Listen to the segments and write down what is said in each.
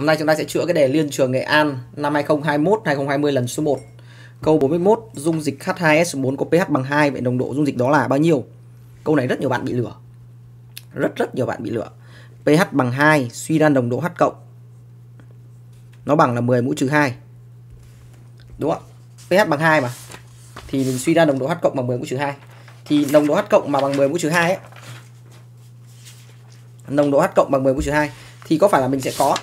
Hôm nay chúng ta sẽ chữa cái đề Liên trường Nghệ An năm 2021-2020 lần số 1. Câu 41, dung dịch H2S4 có pH bằng 2, vậy nồng độ dung dịch đó là bao nhiêu? Câu này rất nhiều bạn bị lừa. Rất rất nhiều bạn bị lừa. pH bằng 2, suy ra nồng độ H cộng. Nó bằng là 10 mũ trừ 2. Đúng không? pH bằng 2 mà. Thì mình suy ra nồng độ H cộng bằng 10 mũ trừ 2. Thì nồng độ H cộng mà bằng 10 mũ trừ 2 ấy. Nồng độ H cộng bằng 10 mũ trừ 2 thì có phải là mình sẽ có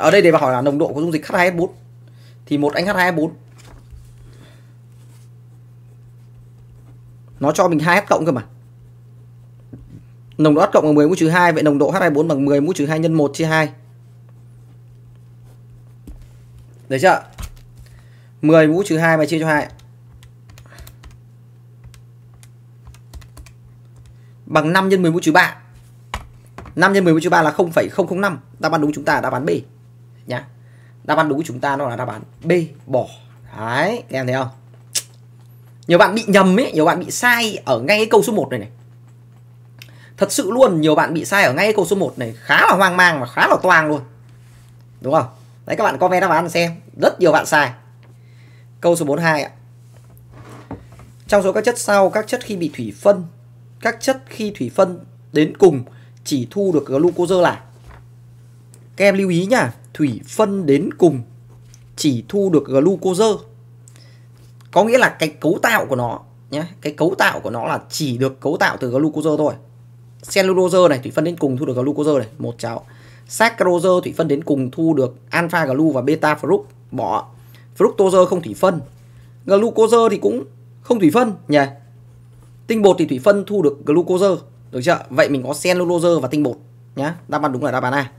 ở đây để mà hỏi là nồng độ của dung dịch H2S4 thì một anh H2S4 nó cho mình 2S cộng cơ mà nồng độ H cộng bằng 10 mũ trừ 2 vậy nồng độ h 2 s 4 bằng 10 mũ trừ 2 nhân 1 chia 2 đấy chưa 10 mũ trừ 2 mà chia cho 2 bằng 5 nhân 10 mũ trừ 3 5 nhân 10 mũ trừ 3 là 0,005 đáp án đúng chúng ta đáp án B nhá đáp án đúng của chúng ta nó là đáp án b bỏ đấy các em thấy không nhiều bạn bị nhầm ấy nhiều bạn bị sai ở ngay cái câu số 1 này này thật sự luôn nhiều bạn bị sai ở ngay cái câu số 1 này khá là hoang mang và khá là toang luôn đúng không đấy các bạn comment đáp án xem rất nhiều bạn sai câu số 42 ạ trong số các chất sau các chất khi bị thủy phân các chất khi thủy phân đến cùng chỉ thu được glucose lại các em lưu ý nhá thủy phân đến cùng chỉ thu được glucose có nghĩa là cái cấu tạo của nó nhé cái cấu tạo của nó là chỉ được cấu tạo từ glucose thôi cellulose này thủy phân đến cùng thu được glucose này một cháo saccharose thủy phân đến cùng thu được alpha glu và beta fruct bỏ fructose không thủy phân glucose thì cũng không thủy phân nhỉ tinh bột thì thủy phân thu được glucose được chưa vậy mình có cellulose và tinh bột nhá đáp án đúng là đáp án a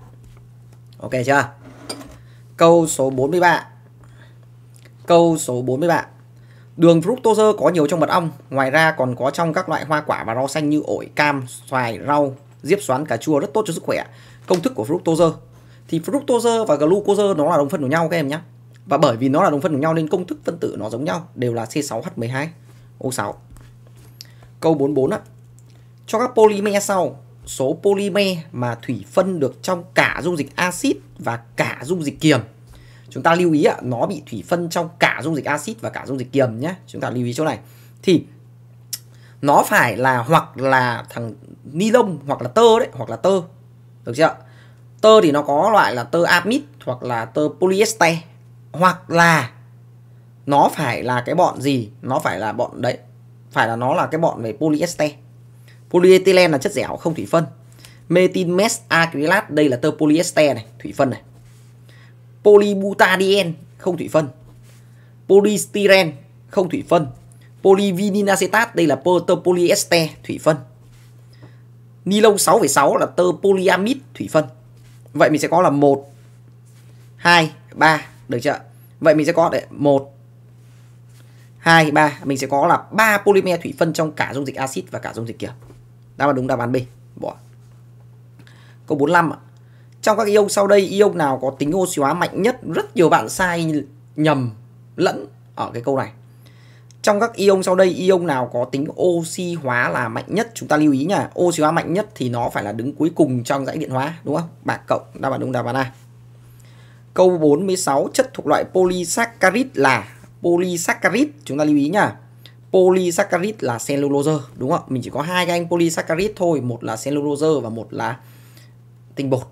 ok chưa Câu số 43 Câu số 43 Đường fructose có nhiều trong mật ong, ngoài ra còn có trong các loại hoa quả và rau xanh như ổi, cam, xoài, rau, diếp xoắn, cà chua rất tốt cho sức khỏe. Công thức của fructose thì fructose và glucose nó là đồng phân của nhau các em nhé. Và bởi vì nó là đồng phân của nhau nên công thức phân tử nó giống nhau, đều là C6H12O6. Câu 44 á. Cho các polymer sau số polymer mà thủy phân được trong cả dung dịch axit và cả dung dịch kiềm. Chúng ta lưu ý ạ, nó bị thủy phân trong cả dung dịch axit và cả dung dịch kiềm nhé. Chúng ta lưu ý chỗ này. Thì nó phải là hoặc là thằng ni lông hoặc là tơ đấy, hoặc là tơ. Được chưa? Tơ thì nó có loại là tơ amid hoặc là tơ polyester hoặc là nó phải là cái bọn gì? Nó phải là bọn đấy. Phải là nó là cái bọn về polyester Polyethylene là chất dẻo không thủy phân. Methylmes acrylate đây là tơ polyester này, thủy phân này. Polybutadien không thủy phân. Polystyrene không thủy phân. Polyvinyl acetat đây là tơ polyester thủy phân. Ni lông 6,6 là tơ polyamid thủy phân. Vậy mình sẽ có là 1 2 3 được chưa? Vậy mình sẽ có để 1 2 3 mình sẽ có là 3 polymer thủy phân trong cả dung dịch axit và cả dung dịch kiềm đáp án đúng đáp án B bỏ câu 45 ạ trong các ion sau đây ion nào có tính oxy hóa mạnh nhất rất nhiều bạn sai nhầm lẫn ở cái câu này trong các ion sau đây ion nào có tính oxy hóa là mạnh nhất chúng ta lưu ý nha oxy hóa mạnh nhất thì nó phải là đứng cuối cùng trong dãy điện hóa đúng không bạc cộng đáp án đúng đáp án A câu 46 chất thuộc loại polysaccharid là polysaccharid chúng ta lưu ý nha polysaccharide là cellulose đúng không Mình chỉ có hai cái anh polysaccharide thôi, một là cellulose và một là tinh bột.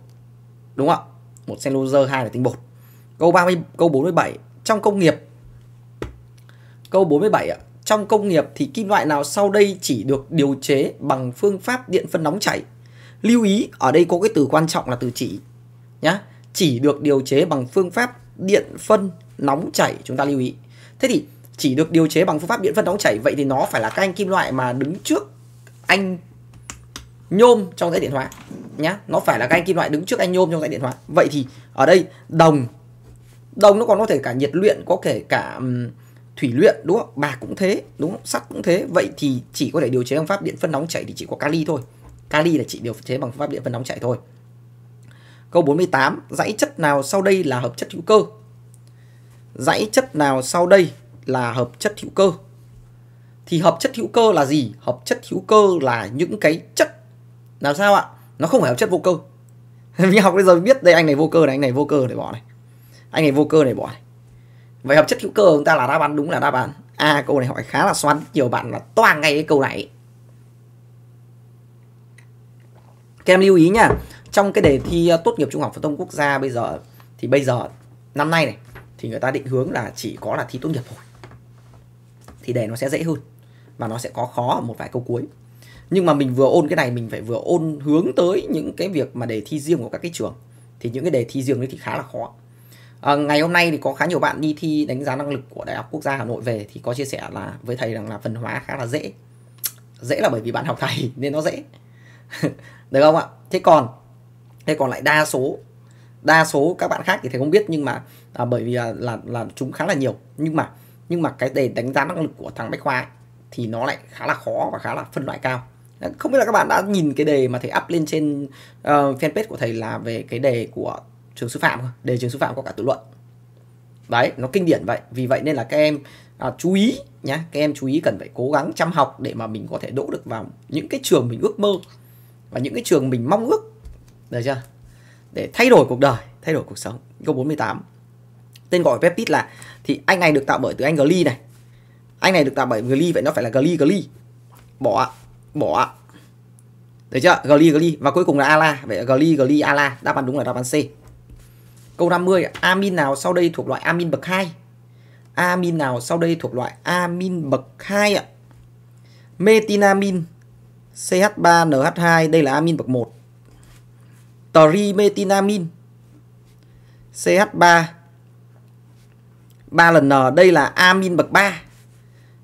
Đúng không Một cellulose, hai là tinh bột. Câu 30 câu 47, trong công nghiệp Câu 47 ạ. Trong công nghiệp thì kim loại nào sau đây chỉ được điều chế bằng phương pháp điện phân nóng chảy? Lưu ý ở đây có cái từ quan trọng là từ chỉ nhá. Chỉ được điều chế bằng phương pháp điện phân nóng chảy chúng ta lưu ý. Thế thì chỉ được điều chế bằng phương pháp điện phân nóng chảy vậy thì nó phải là các anh kim loại mà đứng trước anh nhôm trong dãy điện thoại nhá nó phải là các anh kim loại đứng trước anh nhôm trong dãy điện thoại vậy thì ở đây đồng đồng nó còn có thể cả nhiệt luyện có thể cả thủy luyện đúng không bạc cũng thế đúng không sắt cũng thế vậy thì chỉ có thể điều chế bằng pháp điện phân nóng chảy thì chỉ có kali thôi kali là chỉ điều chế bằng phương pháp điện phân nóng chảy thôi câu 48 dãy chất nào sau đây là hợp chất hữu cơ dãy chất nào sau đây là hợp chất hữu cơ thì hợp chất hữu cơ là gì hợp chất hữu cơ là những cái chất làm sao ạ nó không phải hợp chất vô cơ mình học bây giờ biết đây anh này vô cơ này anh này vô cơ để bỏ này anh này vô cơ này bỏ này vậy hợp chất hữu cơ của chúng ta là đáp án đúng là đáp án à câu này hỏi khá là xoắn nhiều bạn là toang ngay cái câu này các em lưu ý nha trong cái đề thi ờ, tốt nghiệp trung học phổ thông quốc gia bây giờ thì bây giờ năm nay này thì người ta định hướng là chỉ có là thi tốt nghiệp thôi thì đề nó sẽ dễ hơn và nó sẽ có khó ở một vài câu cuối nhưng mà mình vừa ôn cái này mình phải vừa ôn hướng tới những cái việc mà đề thi riêng của các cái trường thì những cái đề thi riêng đấy thì khá là khó à, ngày hôm nay thì có khá nhiều bạn đi thi đánh giá năng lực của đại học quốc gia hà nội về thì có chia sẻ là với thầy rằng là phần hóa khá là dễ dễ là bởi vì bạn học thầy nên nó dễ được không ạ thế còn thế còn lại đa số đa số các bạn khác thì thầy không biết nhưng mà à, bởi vì là, là là chúng khá là nhiều nhưng mà nhưng mà cái đề đánh giá năng lực của thằng Bách Khoa thì nó lại khá là khó và khá là phân loại cao không biết là các bạn đã nhìn cái đề mà thầy up lên trên uh, fanpage của thầy là về cái đề của trường sư phạm không? đề trường sư phạm có cả tự luận đấy nó kinh điển vậy vì vậy nên là các em à, chú ý nhé các em chú ý cần phải cố gắng chăm học để mà mình có thể đỗ được vào những cái trường mình ước mơ và những cái trường mình mong ước được chưa để thay đổi cuộc đời thay đổi cuộc sống câu 48 tên gọi peptide là thì anh này được tạo bởi từ anh gly này anh này được tạo bởi gly vậy nó phải là gly gly bỏ bỏ được chưa gly gly và cuối cùng là ala vậy là gly gly ala đáp án đúng là đáp án c câu 50 amin nào sau đây thuộc loại amin bậc 2 amin nào sau đây thuộc loại amin bậc 2 ạ metinamin CH3NH2 đây là amin bậk 1 trimetinamin CH3 3 lần N đây là amin bậc 3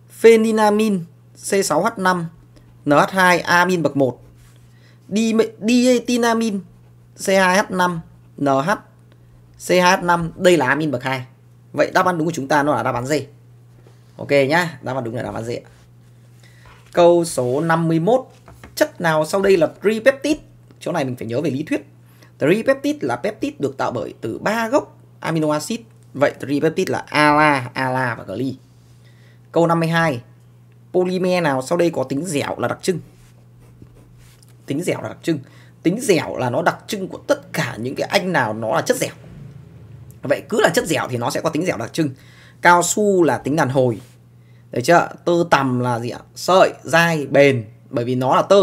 phenylamin C6H5 NH2 amin bậc 1 dietinamin C2H5 NH CH5 đây là amin bậc 2 Vậy đáp án đúng của chúng ta nó là đáp án gì? Ok nhá, đáp án đúng là đáp án gì ạ? Câu số 51 Chất nào sau đây là tripeptide? Chỗ này mình phải nhớ về lý thuyết Tripeptide là peptide được tạo bởi từ 3 gốc amino acid Vậy tripeptide là ala, ala và gly. Câu 52. Polymer nào sau đây có tính dẻo là đặc trưng? Tính dẻo là đặc trưng. Tính dẻo là nó đặc trưng của tất cả những cái anh nào nó là chất dẻo. Vậy cứ là chất dẻo thì nó sẽ có tính dẻo đặc trưng. Cao su là tính đàn hồi. Đấy chưa? Tơ tằm là gì ạ? Sợi, dai, bền bởi vì nó là tơ.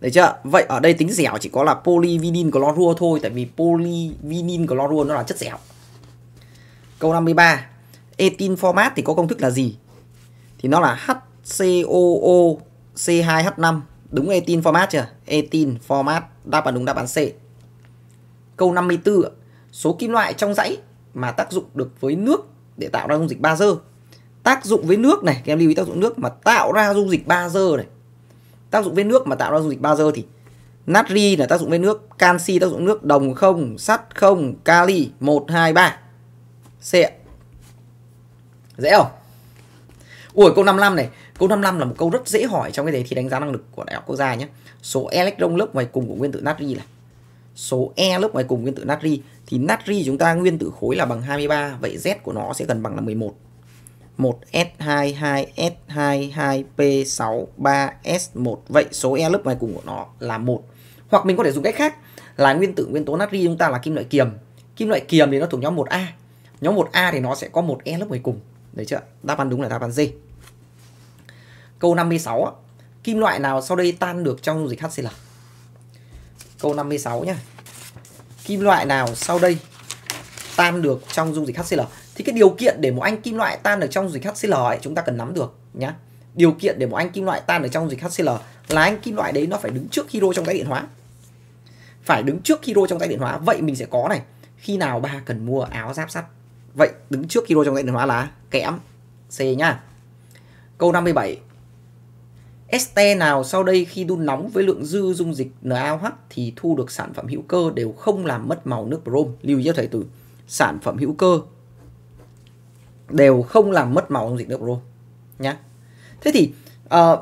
Đấy chưa? Vậy ở đây tính dẻo chỉ có là polyvinyl clorua thôi tại vì polyvinyl clorua nó là chất dẻo. Câu 53. Etin format thì có công thức là gì? Thì nó là HCOO C2H5. Đúng etin format chưa? Etin format đáp án đúng đáp án C. Câu 54. Số kim loại trong dãy mà tác dụng được với nước để tạo ra dung dịch bazơ. Tác dụng với nước này, các em lưu ý tác dụng nước mà tạo ra dung dịch bazơ này. Tác dụng với nước mà tạo ra dung dịch bazơ thì natri là tác dụng với nước, canxi tác dụng nước, đồng không, sắt không, kali 1 2 3. Xệ Dễ không? Ủa câu 55 này Câu 55 là một câu rất dễ hỏi trong cái đề thi đánh giá năng lực của Đại học Quốc gia nhé Số electron lớp ngoài cùng của nguyên tử natri là Số E lớp ngoài cùng nguyên tử natri Thì natri chúng ta nguyên tử khối là bằng 23 Vậy Z của nó sẽ gần bằng là 11 1S22S22P63S1 Vậy số E lớp ngoài cùng của nó là 1 Hoặc mình có thể dùng cách khác Là nguyên tử nguyên tố natri chúng ta là kim loại kiềm Kim loại kiềm thì nó thuộc nhóm 1A nhóm 1A thì nó sẽ có một e lớp 10 cùng đấy chưa đáp án đúng là đáp án D câu 56 kim loại nào sau đây tan được trong dung dịch HCl câu 56 nhá kim loại nào sau đây tan được trong dung dịch HCl thì cái điều kiện để một anh kim loại tan được trong dung dịch HCl ấy chúng ta cần nắm được nhá điều kiện để một anh kim loại tan được trong dung dịch HCl là anh kim loại đấy nó phải đứng trước hydro trong tái điện hóa phải đứng trước hydro trong tái điện hóa vậy mình sẽ có này khi nào ba cần mua áo giáp sắt Vậy đứng trước hero trong dãy tiến hóa là kẽm C nhá. Câu 57. Este nào sau đây khi đun nóng với lượng dư dung dịch NaOH thì thu được sản phẩm hữu cơ đều không làm mất màu nước brom. Lưu ý cho thầy từ sản phẩm hữu cơ đều không làm mất màu dung dịch nước brom nhá. Thế thì uh,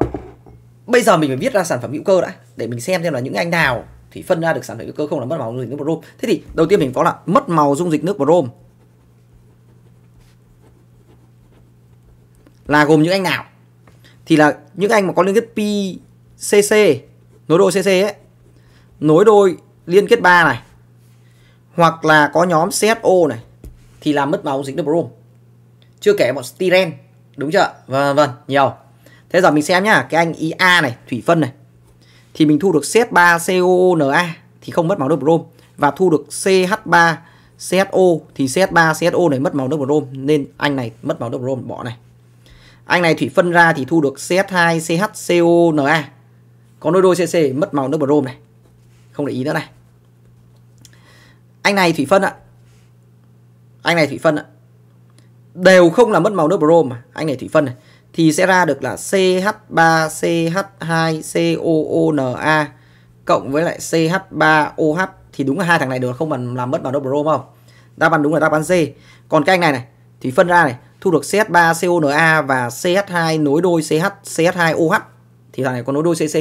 bây giờ mình phải viết ra sản phẩm hữu cơ đã để mình xem xem là những anh nào thì phân ra được sản phẩm hữu cơ không làm mất màu dung dịch nước brom. Thế thì đầu tiên mình có là mất màu dung dịch nước brom là gồm những anh nào thì là những anh mà có liên kết PCC nối đôi CC ấy nối đôi liên kết 3 này hoặc là có nhóm CSO này thì làm mất máu dính được brom chưa kể bọn styren đúng chưa vâng vân vâng, nhiều thế giờ mình xem nhá cái anh IA này thủy phân này thì mình thu được CH3COONA thì không mất máu được brom và thu được CH3 CSO thì CH3 CSO này mất máu double brom nên anh này mất máu double brom bỏ này anh này thủy phân ra thì thu được CH2 CHCONa. Có còn đôi đôi CC mất màu nước brom này. Không để ý nữa này. Anh này thủy phân ạ. Anh này thủy phân ạ. Đều không là mất màu nước brom mà, anh này thủy phân này thì sẽ ra được là CH3CH2COONA cộng với lại CH3OH thì đúng là hai thằng này được không bằng làm mất màu nước brom không? Đáp án đúng là đáp án C. Còn cái anh này này thủy phân ra này thu được CH3CONA và CH2 nối đôi CH CH2OH thì thằng này có nối đôi CC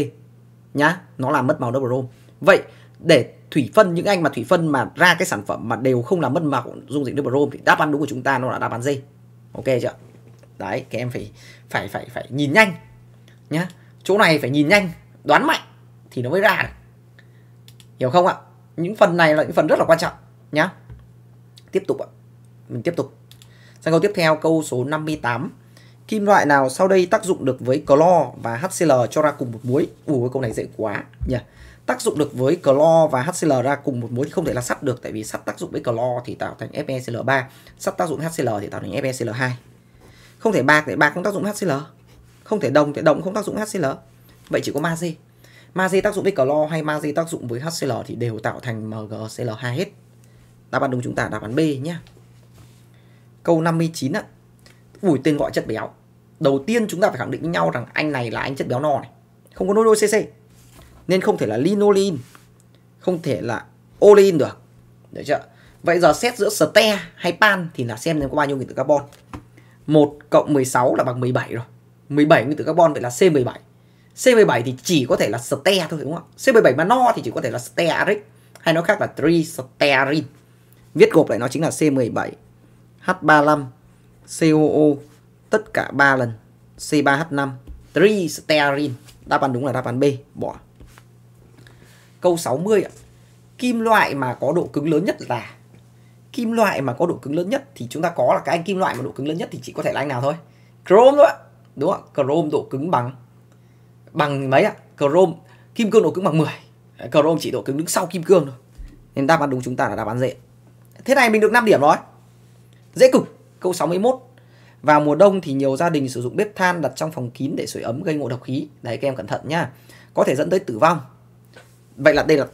nhá, nó làm mất màu double brom. Vậy để thủy phân những anh mà thủy phân mà ra cái sản phẩm mà đều không làm mất màu dung dịch double brom thì đáp án đúng của chúng ta nó là đáp án D. Ok chưa? Đấy, các em phải phải phải phải nhìn nhanh nhá. Chỗ này phải nhìn nhanh, đoán mạnh thì nó mới ra được. Hiểu không ạ? Những phần này là những phần rất là quan trọng nhá. Tiếp tục ạ. Mình tiếp tục. Sang câu tiếp theo câu số 58. Kim loại nào sau đây tác dụng được với clo và HCl cho ra cùng một muối? Ủa câu này dễ quá nhỉ. Tác dụng được với clo và HCl ra cùng một muối thì không thể là sắt được tại vì sắt tác dụng với clo thì tạo thành FeCl3, sắt tác dụng HCl thì tạo thành FeCl2. Không thể bạc thì bạc không tác dụng HCl. Không thể đồng thì đồng không tác dụng HCl. Vậy chỉ có magie. Magie tác dụng với clo hay magie tác dụng với HCl thì đều tạo thành MgCl2 hết. Đáp án đúng chúng ta đáp án B nhé câu 59 ạ. Ủi tên gọi chất béo. Đầu tiên chúng ta phải khẳng định với nhau rằng anh này là anh chất béo no này. Không có nối đôi CC. Nên không thể là linolein. Không thể là olein được. Được chưa? Vậy giờ xét giữa ste hay pan thì là xem xem có bao nhiêu nguyên tử carbon. 1 cộng 16 là bằng 17 rồi. 17 nguyên tử carbon vậy là C17. C17 thì chỉ có thể là ste thôi đúng không ạ? C17 mà no thì chỉ có thể là stearic hay nói khác là tristearin. Viết gộp lại nó chính là C17 H35, COO, tất cả 3 lần, C3H5, tristerin. Đáp án đúng là đáp án B, bỏ. Câu 60 ạ. Kim loại mà có độ cứng lớn nhất là kim loại mà có độ cứng lớn nhất thì chúng ta có là cái anh kim loại mà độ cứng lớn nhất thì chỉ có thể là anh nào thôi. Chrome thôi ạ. Đúng không, chrome độ cứng bằng bằng mấy ạ? Chrome kim cương độ cứng bằng 10. Chrome chỉ độ cứng đứng sau kim cương thôi. Nên đáp án đúng chúng ta là đáp án dễ. Thế này mình được 5 điểm rồi dễ cực. Câu 61. Vào mùa đông thì nhiều gia đình sử dụng bếp than đặt trong phòng kín để sưởi ấm gây ngộ độc khí. Đấy các em cẩn thận nhá. Có thể dẫn tới tử vong. Vậy là đây là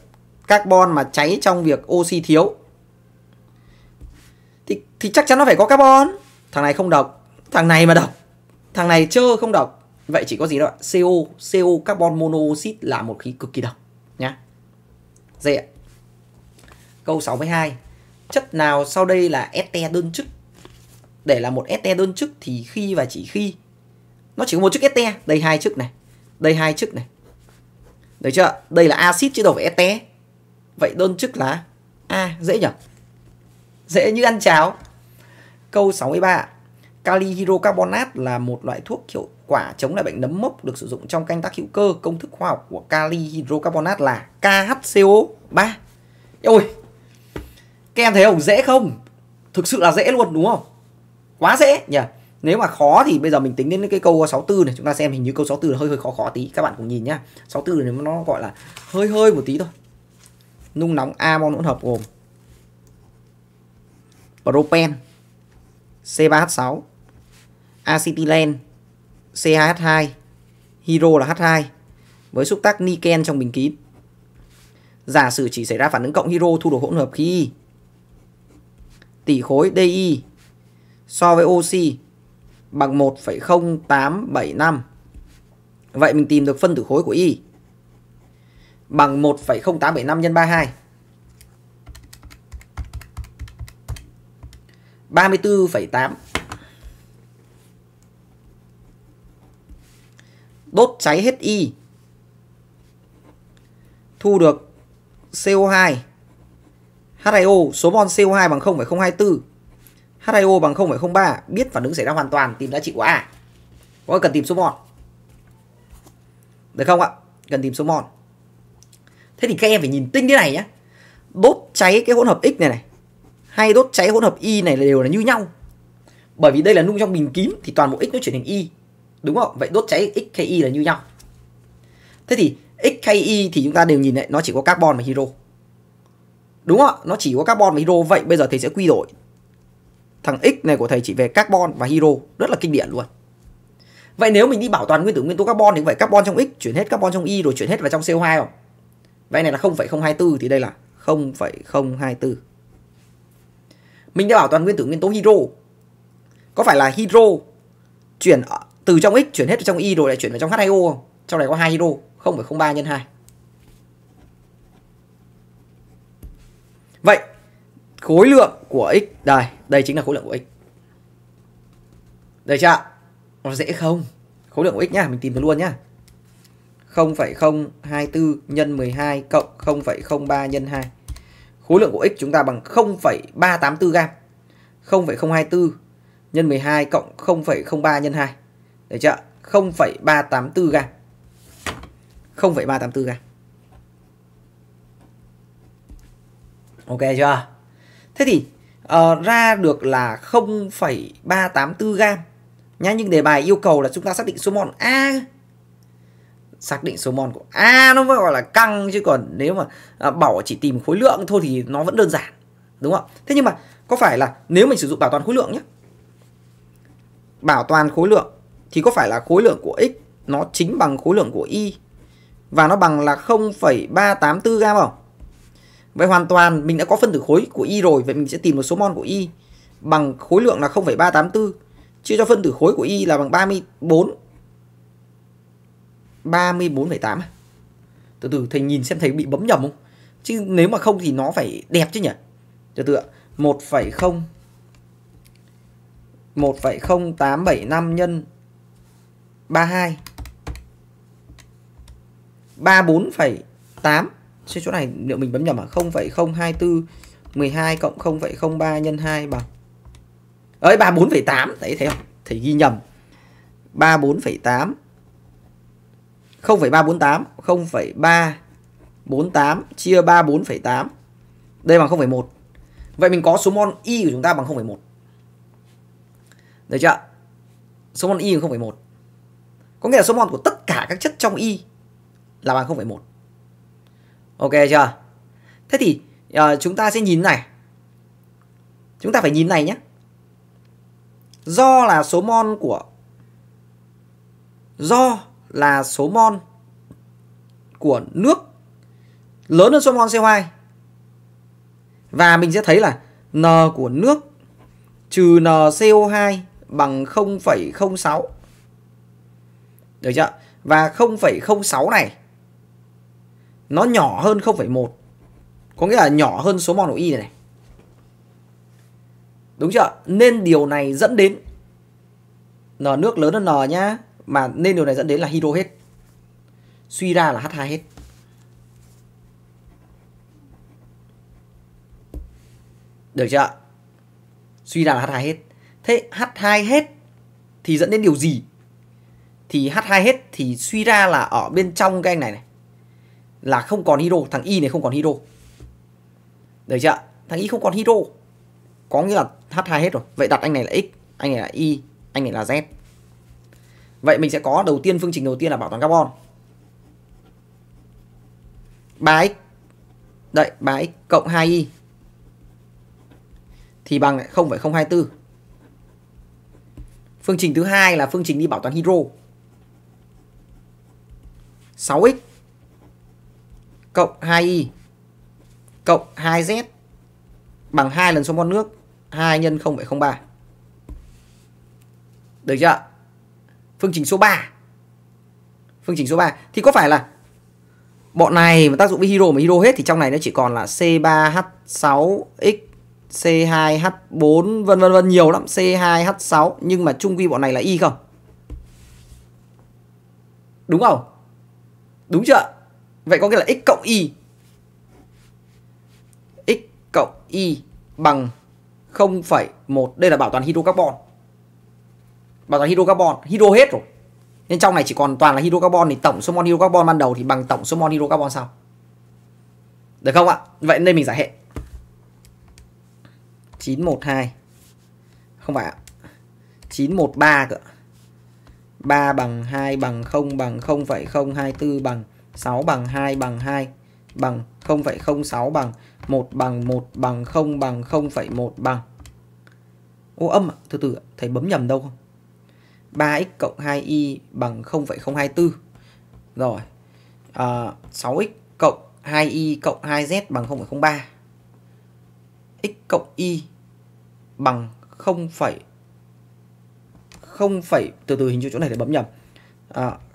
carbon mà cháy trong việc oxy thiếu. Thì thì chắc chắn nó phải có carbon. Thằng này không độc, thằng này mà độc. Thằng này chơ không độc. Vậy chỉ có gì đó CO, CO carbon monoxide là một khí cực kỳ độc nhá. Dễ ạ. Câu 62 chất nào sau đây là este đơn chức để là một este đơn chức thì khi và chỉ khi nó chỉ có một chức este đây hai chức này đây hai chức này được chưa đây là axit chứ đâu phải este vậy đơn chức là a à, dễ nhỉ dễ như ăn cháo câu 63 kali hydrocarbonat là một loại thuốc hiệu quả chống lại bệnh nấm mốc được sử dụng trong canh tác hữu cơ công thức khoa học của kali hydrocarbonat là KHCO3 ôi các em thấy không? Dễ không? Thực sự là dễ luôn đúng không? Quá dễ nhỉ? Nếu mà khó thì bây giờ mình tính đến cái câu 64 này Chúng ta xem hình như câu 64 hơi hơi khó khó tí Các bạn cùng nhìn nhá 64 này nó gọi là hơi hơi một tí thôi Nung nóng amon hỗn hợp gồm Propen C3H6 Acetylen C2H2 Hydro là H2 Với xúc tác niken trong bình kín Giả sử chỉ xảy ra phản ứng cộng hydro thu được hỗn hợp khi tỷ khối DI so với oxy bằng 1,0875. Vậy mình tìm được phân tử khối của Y bằng 1,0875 nhân 32. 34,8 Đốt cháy hết Y Thu được CO2 HIO số mol CO2 bằng 0,024. HIO bằng 0,03, biết phản ứng xảy ra hoàn toàn, tìm giá trị của A. Có cần tìm số mol. Được không ạ? Cần tìm số mol. Thế thì các em phải nhìn tinh thế này nhé. Đốt cháy cái hỗn hợp X này này hay đốt cháy hỗn hợp Y này là đều là như nhau. Bởi vì đây là nung trong bình kín thì toàn bộ X nó chuyển thành Y. Đúng không? Vậy đốt cháy X hay Y là như nhau. Thế thì X hay Y thì chúng ta đều nhìn lại nó chỉ có carbon và hydro. Đúng không ạ, nó chỉ có carbon và hydro Vậy bây giờ thầy sẽ quy đổi Thằng X này của thầy chỉ về carbon và hydro Rất là kinh điển luôn Vậy nếu mình đi bảo toàn nguyên tử nguyên tố carbon thì phải carbon trong X chuyển hết carbon trong Y rồi chuyển hết vào trong CO2 không? Vậy này là 0,024 thì đây là 0,024. Mình đã bảo toàn nguyên tử nguyên tố hydro. Có phải là hydro chuyển từ trong X chuyển hết vào trong Y rồi lại chuyển vào trong H2O không? Trong này có hai hydro, 0,03 nhân 2. Vậy khối lượng của x đây, đây chính là khối lượng của x. Đây chưa? Nó dễ không? Khối lượng của x nhá, mình tìm nó luôn nhá. 0,024 nhân 12 cộng 0,03 nhân 2. Khối lượng của x chúng ta bằng 0,384 gam. 0,024 nhân 12 cộng 0,03 nhân 2. Đấy chưa? 0,384 gam. 0,384 gam. ok chưa thế thì uh, ra được là 0,384 gam nhá nhưng đề bài yêu cầu là chúng ta xác định số mol a xác định số mol của a nó mới gọi là căng chứ còn nếu mà uh, bảo chỉ tìm khối lượng thôi thì nó vẫn đơn giản đúng không thế nhưng mà có phải là nếu mình sử dụng bảo toàn khối lượng nhé bảo toàn khối lượng thì có phải là khối lượng của x nó chính bằng khối lượng của y và nó bằng là 0,384 gam không Vậy hoàn toàn mình đã có phân tử khối của Y rồi, vậy mình sẽ tìm một số mol của Y bằng khối lượng là 0,384 chia cho phân tử khối của Y là bằng 34 34,8 Từ từ thầy nhìn xem thầy bị bấm nhầm không? Chứ nếu mà không thì nó phải đẹp chứ nhỉ? Từ từ ạ, 1,0 1,0875 nhân 32 34,8 trên chỗ này liệu mình bấm nhầm à? 0,024 12 cộng 0,03 nhân 2 bằng Ơi 34,8 Đấy thấy không? Thầy ghi nhầm 34,8 0,348 0,348 chia 34,8 Đây bằng 0,1 Vậy mình có số mol Y của chúng ta bằng 0,1 Được chưa? Số mol Y bằng 0,1 Có nghĩa là số mol của tất cả các chất trong Y Là bằng 0,1 ok chưa thế thì uh, chúng ta sẽ nhìn này chúng ta phải nhìn này nhé do là số mol của do là số mol của nước lớn hơn số mol CO2 và mình sẽ thấy là N của nước trừ N CO2 bằng 0,06 được chưa? Và 0,06 này nó nhỏ hơn 0,1 có nghĩa là nhỏ hơn số mol của y này, này đúng chưa nên điều này dẫn đến n nước lớn hơn n nhá mà nên điều này dẫn đến là hydro hết suy ra là h2 hết được chưa suy ra là h2 hết thế h2 hết thì dẫn đến điều gì thì h2 hết thì suy ra là ở bên trong cái anh này này là không còn hero thằng y này không còn hero được chưa thằng y không còn hero có nghĩa là h2 hết rồi vậy đặt anh này là x anh này là y anh này là z vậy mình sẽ có đầu tiên phương trình đầu tiên là bảo toàn carbon 3x Đấy 3x cộng 2y Thì bằng 0,024 Phương trình thứ hai là phương trình đi bảo toàn hydro 6x cộng 2y cộng 2z bằng 2 lần số mol nước 2 nhân 0,03. Được chưa? Phương trình số 3. Phương trình số 3 thì có phải là bọn này mà tác dụng với hydro mà hydro hết thì trong này nó chỉ còn là C3H6X C2H4 vân vân vân nhiều lắm C2H6 nhưng mà chung quy bọn này là y không? Đúng không? Đúng chưa? Vậy có nghĩa là x cộng y. X cộng y bằng 0,1. Đây là bảo toàn hydrocarbon. Bảo toàn hydrocarbon. Hydro hết rồi. Nên trong này chỉ còn toàn là hydrocarbon thì tổng số mol hydrocarbon ban đầu thì bằng tổng số mol hydrocarbon sau. Được không ạ? Vậy nên mình giải hệ. 912 Không phải ạ 913 cơ 3 bằng 2 bằng 0 bằng 0,024 bằng 6 bằng 2 bằng 2 bằng 0,06 bằng 1 bằng 1 bằng 0 bằng 0,1 bằng. Ô âm à? Từ từ, thầy bấm nhầm đâu không? 3x cộng 2y bằng 0,024. Rồi. À, 6x cộng 2y cộng 2z bằng 0,03. x cộng y bằng 0, 0, từ từ hình như chỗ này để bấm nhầm. À,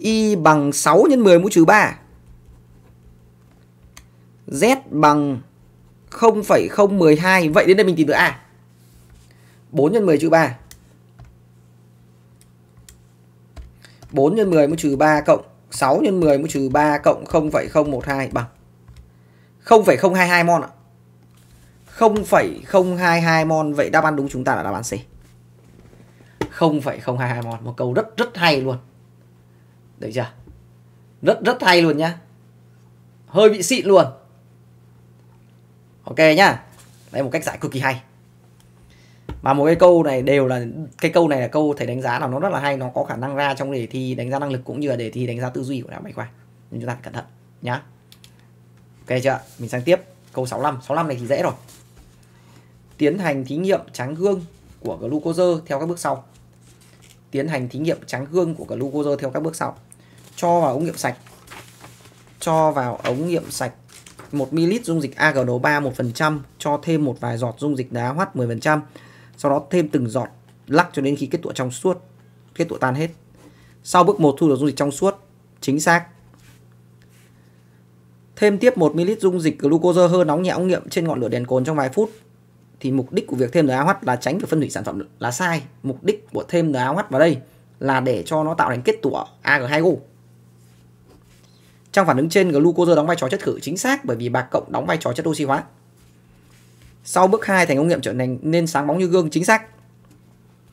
Y bằng 6 nhân 10 mũ trừ 3. Z bằng 0,012. Vậy đến đây mình tìm được A. 4 nhân 10 trừ 3. 4 nhân 10 mũ trừ 3 cộng 6 nhân 10 mũ trừ 3 cộng 0,012 bằng 0,022 mol ạ. 0,022 mon vậy đáp án đúng chúng ta là đáp án C. 0,022 mon một câu rất rất hay luôn đấy chưa rất rất hay luôn nhá hơi bị xịn luôn ok nhá đây một cách giải cực kỳ hay mà một cái câu này đều là cái câu này là câu thầy đánh giá là nó rất là hay nó có khả năng ra trong đề thi đánh giá năng lực cũng như là đề thi đánh giá tư duy của đại bách khoa nhưng chúng ta phải cẩn thận nhá ok chưa mình sang tiếp câu 65 65 này thì dễ rồi tiến hành thí nghiệm tráng gương của glucose theo các bước sau tiến hành thí nghiệm tráng gương của glucose theo các bước sau cho vào ống nghiệm sạch cho vào ống nghiệm sạch 1 ml dung dịch AgNO3 1% cho thêm một vài giọt dung dịch đá hoắt 10% sau đó thêm từng giọt lắc cho đến khi kết tụa trong suốt kết tụa tan hết sau bước 1 thu được dung dịch trong suốt chính xác thêm tiếp 1 ml dung dịch glucose hơi nóng nhẹ ống nghiệm trên ngọn lửa đèn cồn trong vài phút thì mục đích của việc thêm đá hoắt là tránh được phân hủy sản phẩm là sai mục đích của thêm đá hoắt vào đây là để cho nó tạo thành kết tủa Ag2O trong phản ứng trên, glucose đóng vai trò chất khử chính xác bởi vì bạc cộng đóng vai trò chất oxy hóa. Sau bước 2 thành công nghiệm trở thành nên sáng bóng như gương chính xác.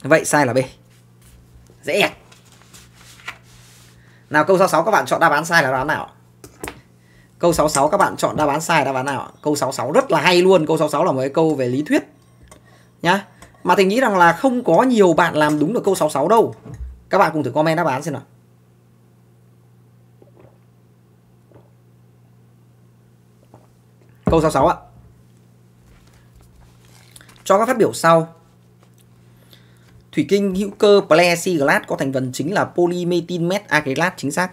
Vậy sai là B. Dễ ẹc. Nào câu 66 các bạn chọn đáp án sai là đáp án nào? Câu 66 các bạn chọn đáp án sai đáp án nào? Câu 66 rất là hay luôn, câu 66 là một cái câu về lý thuyết. Nhá. Mà Thành nghĩ rằng là không có nhiều bạn làm đúng được câu 66 đâu. Các bạn cùng thử comment đáp án xem nào. Câu 66 ạ. Cho các phát biểu sau. Thủy kinh hữu cơ plexiglass có thành phần chính là polymethyl methacrylat chính xác.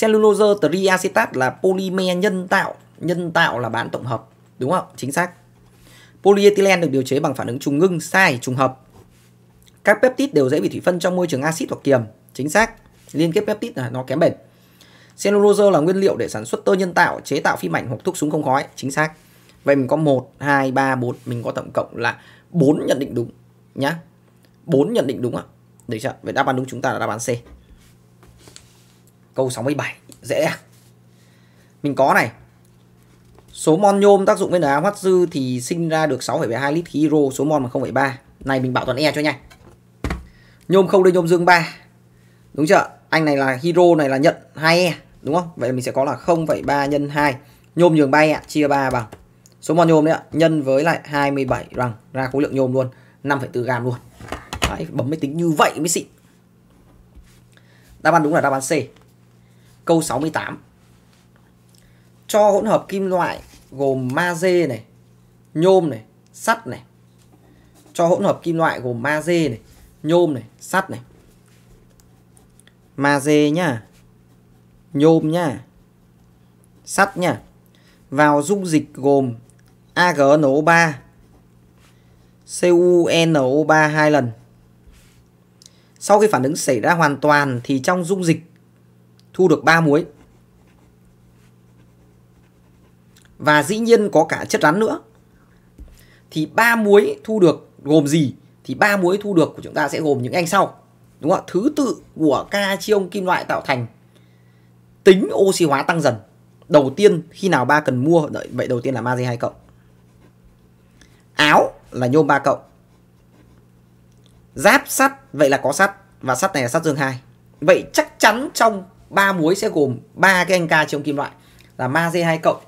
Cellulose triacetat là polymer nhân tạo, nhân tạo là bán tổng hợp, đúng không? Chính xác. Polyethylene được điều chế bằng phản ứng trùng ngưng, sai, trùng hợp. Các peptide đều dễ bị thủy phân trong môi trường axit hoặc kiềm, chính xác. Liên kết peptide là nó kém bền. Cellulose là nguyên liệu để sản xuất tơ nhân tạo, chế tạo phim ảnh hoặc thuốc súng không khói, chính xác. Vậy mình có 1 2 3 4, mình có tổng cộng là 4 nhận định đúng nhá. 4 nhận định đúng ạ. À? Được chưa? Vậy đáp án đúng chúng ta là đáp án C. Câu 67, dễ à? Mình có này. Số mol nhôm tác dụng với đá hoắt dư thì sinh ra được 6,72 lít khí hydro, số mol mà 0,3. Này mình bảo toàn E cho nhanh. Nhôm không đưa nhôm dương 3. Đúng chưa? Anh này là hydro này là nhận 2E đúng không vậy mình sẽ có là 0,3 nhân 2 nhôm nhường bay ạ chia 3 bằng số mol nhôm đấy ạ nhân với lại 27 rằng ra khối lượng nhôm luôn 5,4 gam luôn đấy, bấm máy tính như vậy mới xịn đáp án đúng là đáp án C câu 68 cho hỗn hợp kim loại gồm magie này nhôm này sắt này cho hỗn hợp kim loại gồm magie này nhôm này sắt này magie nhá nhôm nha, sắt nha, vào dung dịch gồm AgNO3, CuNO3 hai lần. Sau khi phản ứng xảy ra hoàn toàn thì trong dung dịch thu được 3 muối. Và dĩ nhiên có cả chất rắn nữa. Thì ba muối thu được gồm gì? Thì ba muối thu được của chúng ta sẽ gồm những anh sau. Đúng không Thứ tự của ca chiông kim loại tạo thành tính oxy hóa tăng dần đầu tiên khi nào ba cần mua đợi, vậy đầu tiên là magie 2 cộng áo là nhôm 3 cộng giáp sắt vậy là có sắt và sắt này là sắt dương 2 vậy chắc chắn trong ba muối sẽ gồm ba cái anh ca trong kim loại là magie 2 cộng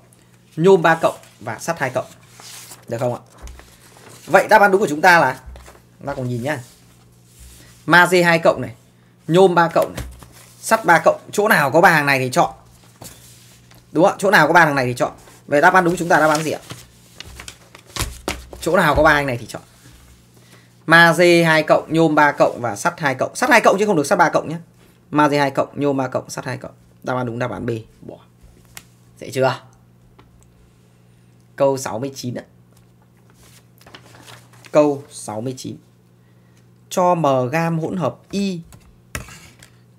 nhôm 3 cộng và sắt 2 cộng được không ạ vậy đáp án đúng của chúng ta là ta cùng nhìn nhá magie 2 cộng này nhôm 3 cộng này sắt ba cộng chỗ nào có ba hàng này thì chọn đúng không chỗ nào có ba hàng này thì chọn về đáp án đúng chúng ta đáp án gì ạ chỗ nào có ba hàng này thì chọn ma magie hai cộng nhôm ba cộng và sắt hai cộng sắt hai cộng chứ không được sắt ba cộng nhé magie hai cộng nhôm ba cộng sắt hai cộng đáp án đúng đáp án b bỏ dễ chưa câu 69 ạ câu 69 cho m gam hỗn hợp y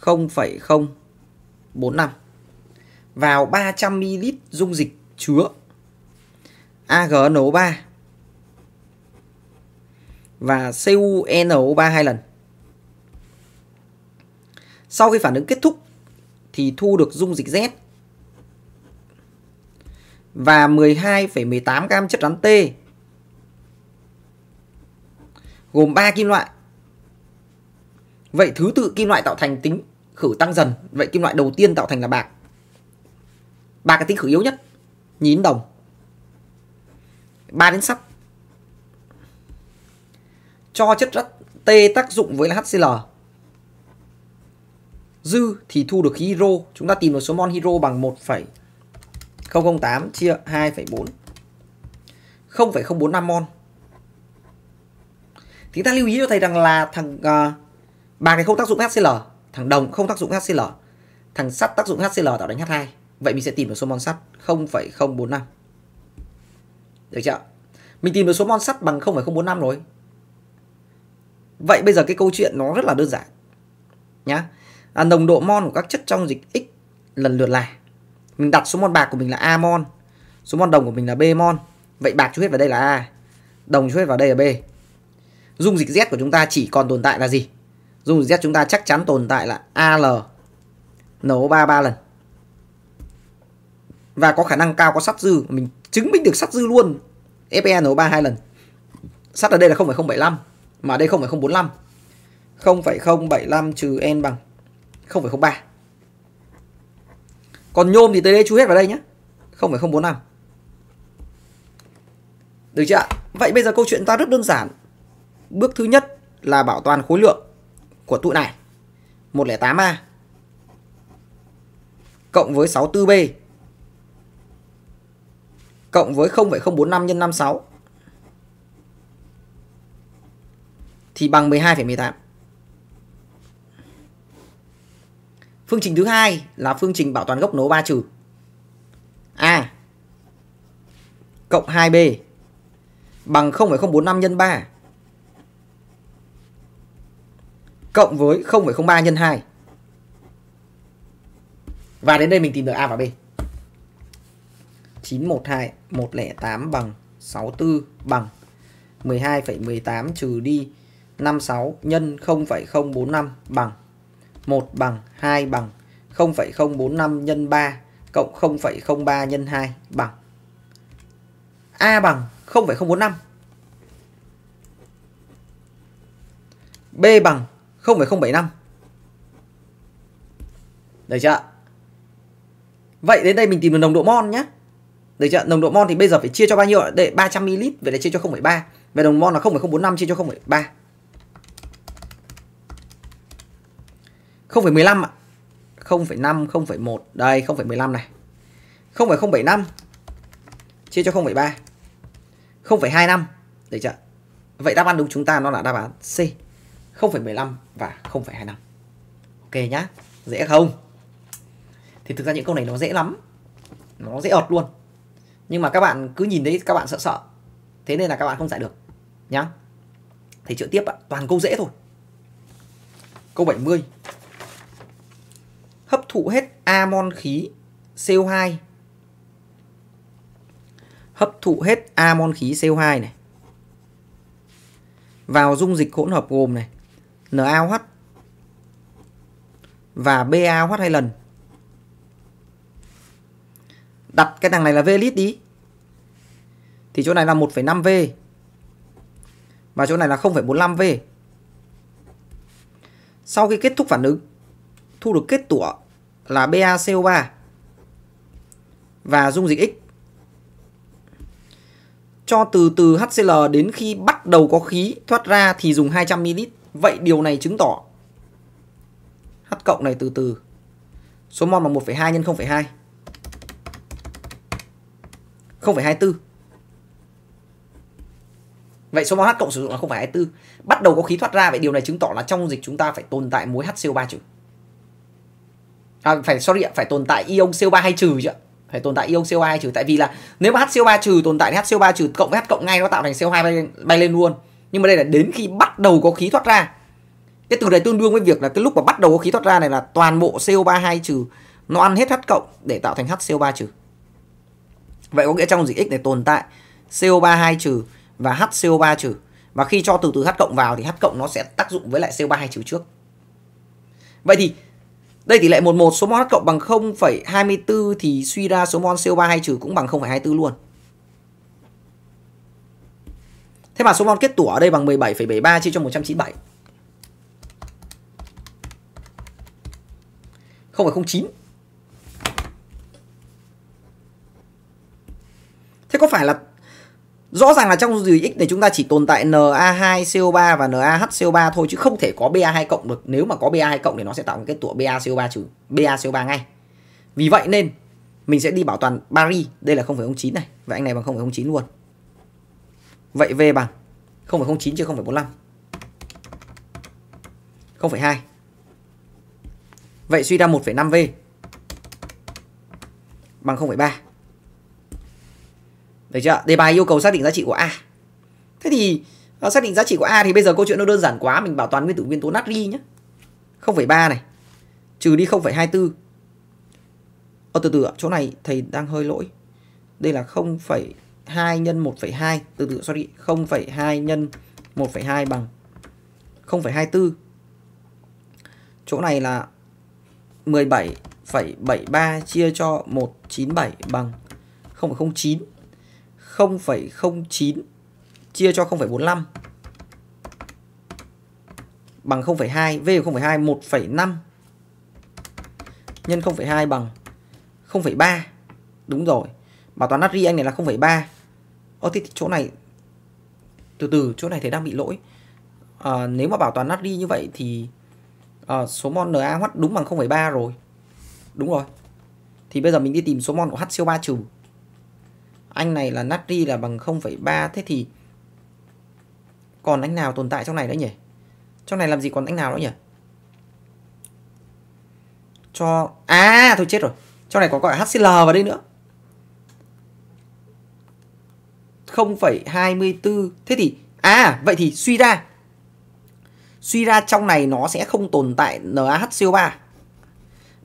0,045 vào 300ml dung dịch chứa AgNO3 và CuNO3 hai lần. Sau khi phản ứng kết thúc thì thu được dung dịch Z và 12,18 gam chất rắn T gồm 3 kim loại Vậy thứ tự kim loại tạo thành tính khử tăng dần. Vậy kim loại đầu tiên tạo thành là bạc. Bạc là tính khử yếu nhất. Nhín đồng. 3 đến sắt. Cho chất rất T tác dụng với là HCl. Dư thì thu được khí hydro. Chúng ta tìm được số mol hydro bằng 1,008 chia 2,4. 0,045 mol. Thì ta lưu ý cho thầy rằng là thằng uh, Bạc này không tác dụng HCl, thằng đồng không tác dụng HCl, thằng sắt tác dụng HCl tạo đánh H2. Vậy mình sẽ tìm được số mol sắt 0,045. Được chưa? Mình tìm được số mol sắt bằng 0,045 rồi. Vậy bây giờ cái câu chuyện nó rất là đơn giản. Nhá. Là nồng độ mol của các chất trong dịch X lần lượt là mình đặt số mol bạc của mình là A mol, số mol đồng của mình là B mol. Vậy bạc chú hết vào đây là A, đồng chú hết vào đây là B. Dung dịch Z của chúng ta chỉ còn tồn tại là gì? dung Z chúng ta chắc chắn tồn tại là AL nổ 33 lần và có khả năng cao có sắt dư mình chứng minh được sắt dư luôn FE nổ 32 lần sắt ở đây là 0,075 mà ở đây 0,045 0,075 trừ N bằng 0,03 còn nhôm thì tới đây chú hết vào đây nhé 0,045 được chưa ạ? Vậy bây giờ câu chuyện ta rất đơn giản. Bước thứ nhất là bảo toàn khối lượng của tụ này 108A cộng với 64B cộng với 0,045 x 56 thì bằng 12,18. Phương trình thứ hai là phương trình bảo toàn gốc nố 3 trừ. A cộng 2B bằng 0,045 x 3 cộng với 0,03 nhân 2. Và đến đây mình tìm được A và B. 912 108 bằng 64 bằng 12,18 trừ đi 56 nhân 0,045 bằng 1 bằng 2 bằng 0,045 nhân 3 cộng 0,03 nhân 2 bằng A bằng 0,045 B bằng 0,075 Được chưa Vậy đến đây mình tìm được nồng độ mol nhé Được chưa Nồng độ mol thì bây giờ phải chia cho bao nhiêu Để 300ml Vậy là chia cho 0,3 Vậy nồng mol là 0,045 chia cho 0,3 0,15 ạ 0,5 0,1 Đây 0,15 này 0,075 Chia cho 0,3 0,25 Được chưa Vậy đáp án đúng chúng ta nó là đáp án C 0,15 và 0,25. Ok nhá. Dễ không? Thì thực ra những câu này nó dễ lắm. Nó dễ ọt luôn. Nhưng mà các bạn cứ nhìn đấy các bạn sợ sợ. Thế nên là các bạn không giải được. Nhá. Thầy chữa tiếp ạ. Toàn câu dễ thôi. Câu 70. Hấp thụ hết amon khí CO2. Hấp thụ hết amon khí CO2 này vào dung dịch hỗn hợp gồm này NaOH và BaOH hai lần. Đặt cái thằng này là V lít đi. Thì chỗ này là 1,5V. Và chỗ này là 0,45V. Sau khi kết thúc phản ứng, thu được kết tủa là BaCO3 và dung dịch X. Cho từ từ HCl đến khi bắt đầu có khí thoát ra thì dùng 200ml. Vậy điều này chứng tỏ H cộng này từ từ Số mol bằng 1,2 nhân 0,2 0,24 Vậy số mol H cộng sử dụng là 0,24 Bắt đầu có khí thoát ra Vậy điều này chứng tỏ là trong dịch chúng ta phải tồn tại muối HCO3 trừ À, phải sorry ạ, phải tồn tại ion CO3 hay trừ chứ Phải tồn tại ion CO2 trừ tại vì là nếu mà HCO3 trừ tồn tại thì HCO3 trừ cộng với H cộng ngay nó tạo thành CO2 bay bay lên luôn nhưng mà đây là đến khi bắt đầu có khí thoát ra cái từ này tương đương với việc là cái lúc mà bắt đầu có khí thoát ra này là toàn bộ CO3 2 trừ nó ăn hết H cộng để tạo thành HCO3 trừ vậy có nghĩa trong dịch x này tồn tại CO3 2 trừ và HCO3 trừ và khi cho từ từ H cộng vào thì H cộng nó sẽ tác dụng với lại CO3 2 trừ trước vậy thì đây tỷ lệ 11 số mol H cộng bằng 0,24 thì suy ra số mol CO3 2 trừ cũng bằng 0,24 luôn Thế mà số mol kết tủa ở đây bằng 17,73 chia cho 197. 0,09. Thế có phải là rõ ràng là trong dùi X này chúng ta chỉ tồn tại Na2CO3 và NaHCO3 thôi chứ không thể có Ba2 cộng được. Nếu mà có Ba2 cộng thì nó sẽ tạo một kết tủa BaCO3 trừ BaCO3 ngay. Vì vậy nên mình sẽ đi bảo toàn bari đây là 0,09 này và anh này bằng 0,09 luôn. Vậy V bằng 0,09 chia 0,45 0,2 Vậy suy ra 1,5V bằng 0,3 Được chưa? Đề bài yêu cầu xác định giá trị của A Thế thì ờ, xác định giá trị của A thì bây giờ câu chuyện nó đơn giản quá Mình bảo toàn nguyên tử nguyên tố natri nhé 0,3 này Trừ đi 0,24 Ờ từ từ ạ, chỗ này thầy đang hơi lỗi Đây là 0, 2 nhân 1,2 từ từ sorry 0,2 nhân 1,2 bằng 0,24 chỗ này là 17,73 chia cho 197 bằng 0,09 0,09 chia cho 0,45 bằng 0,2 V 0,2 1,5 nhân 0,2 bằng 0,3 đúng rồi Bảo toàn natri anh này là 0,3 Ơ thì chỗ này Từ từ chỗ này thấy đang bị lỗi à, Nếu mà bảo toàn natri như vậy thì à, Số mol na NaOH đúng bằng 0,3 rồi Đúng rồi Thì bây giờ mình đi tìm số mol của HCO3 trừ Anh này là natri là bằng 0,3 Thế thì Còn anh nào tồn tại trong này nữa nhỉ Trong này làm gì còn anh nào nữa nhỉ Cho À thôi chết rồi Trong này có gọi HCl vào đây nữa 0,24. Thế thì à vậy thì suy ra suy ra trong này nó sẽ không tồn tại NaHCO3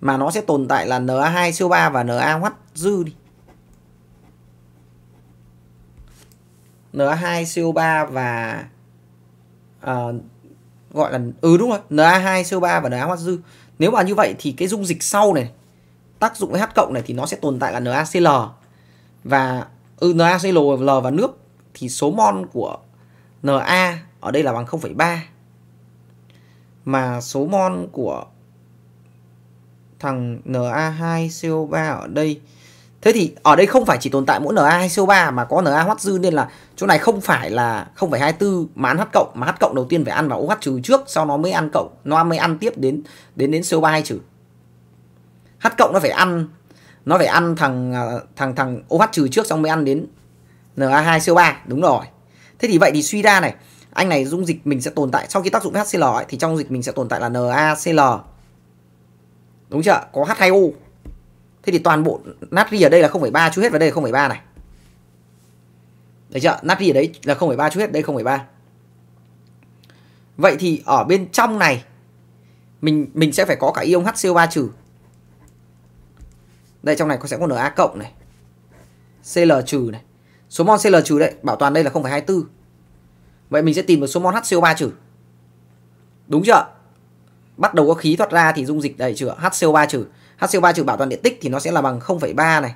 mà nó sẽ tồn tại là Na2CO3 và NaOH dư đi. Na2CO3 và uh, gọi là ừ đúng rồi, Na2CO3 và NaOH dư. Nếu mà như vậy thì cái dung dịch sau này tác dụng với H cộng này thì nó sẽ tồn tại là NaCl và ừ, NaCl và nước thì số mol của Na ở đây là bằng 0,3 mà số mol của thằng Na2CO3 ở đây Thế thì ở đây không phải chỉ tồn tại mỗi Na2CO3 mà có Na hoắt dư nên là chỗ này không phải là 0,24 mà ăn H cộng mà H cộng đầu tiên phải ăn vào OH trừ trước sau nó mới ăn cộng, nó mới ăn tiếp đến đến đến CO3 trừ. H cộng nó phải ăn nó phải ăn thằng à, thằng thằng OH trừ trước xong mới ăn đến Na2CO3 đúng rồi thế thì vậy thì suy ra này anh này dung dịch mình sẽ tồn tại sau khi tác dụng với HCl ấy, thì trong dịch mình sẽ tồn tại là NaCl đúng chưa có H2O thế thì toàn bộ natri ở đây là 0,3 chú hết vào đây là 0,3 này Đấy chưa? Natri ở đấy là 0,3 chút hết, đây 0,3. Vậy thì ở bên trong này mình mình sẽ phải có cả ion HCO3 trừ đây trong này có sẽ có NA cộng này. CL trừ này. Số mol CL trừ đấy, bảo toàn đây là 0,24. Vậy mình sẽ tìm được số mol HCO3 trừ. Đúng chưa? Bắt đầu có khí thoát ra thì dung dịch đầy chưa HCO3 trừ. HCO3 trừ bảo toàn điện tích thì nó sẽ là bằng 0,3 này.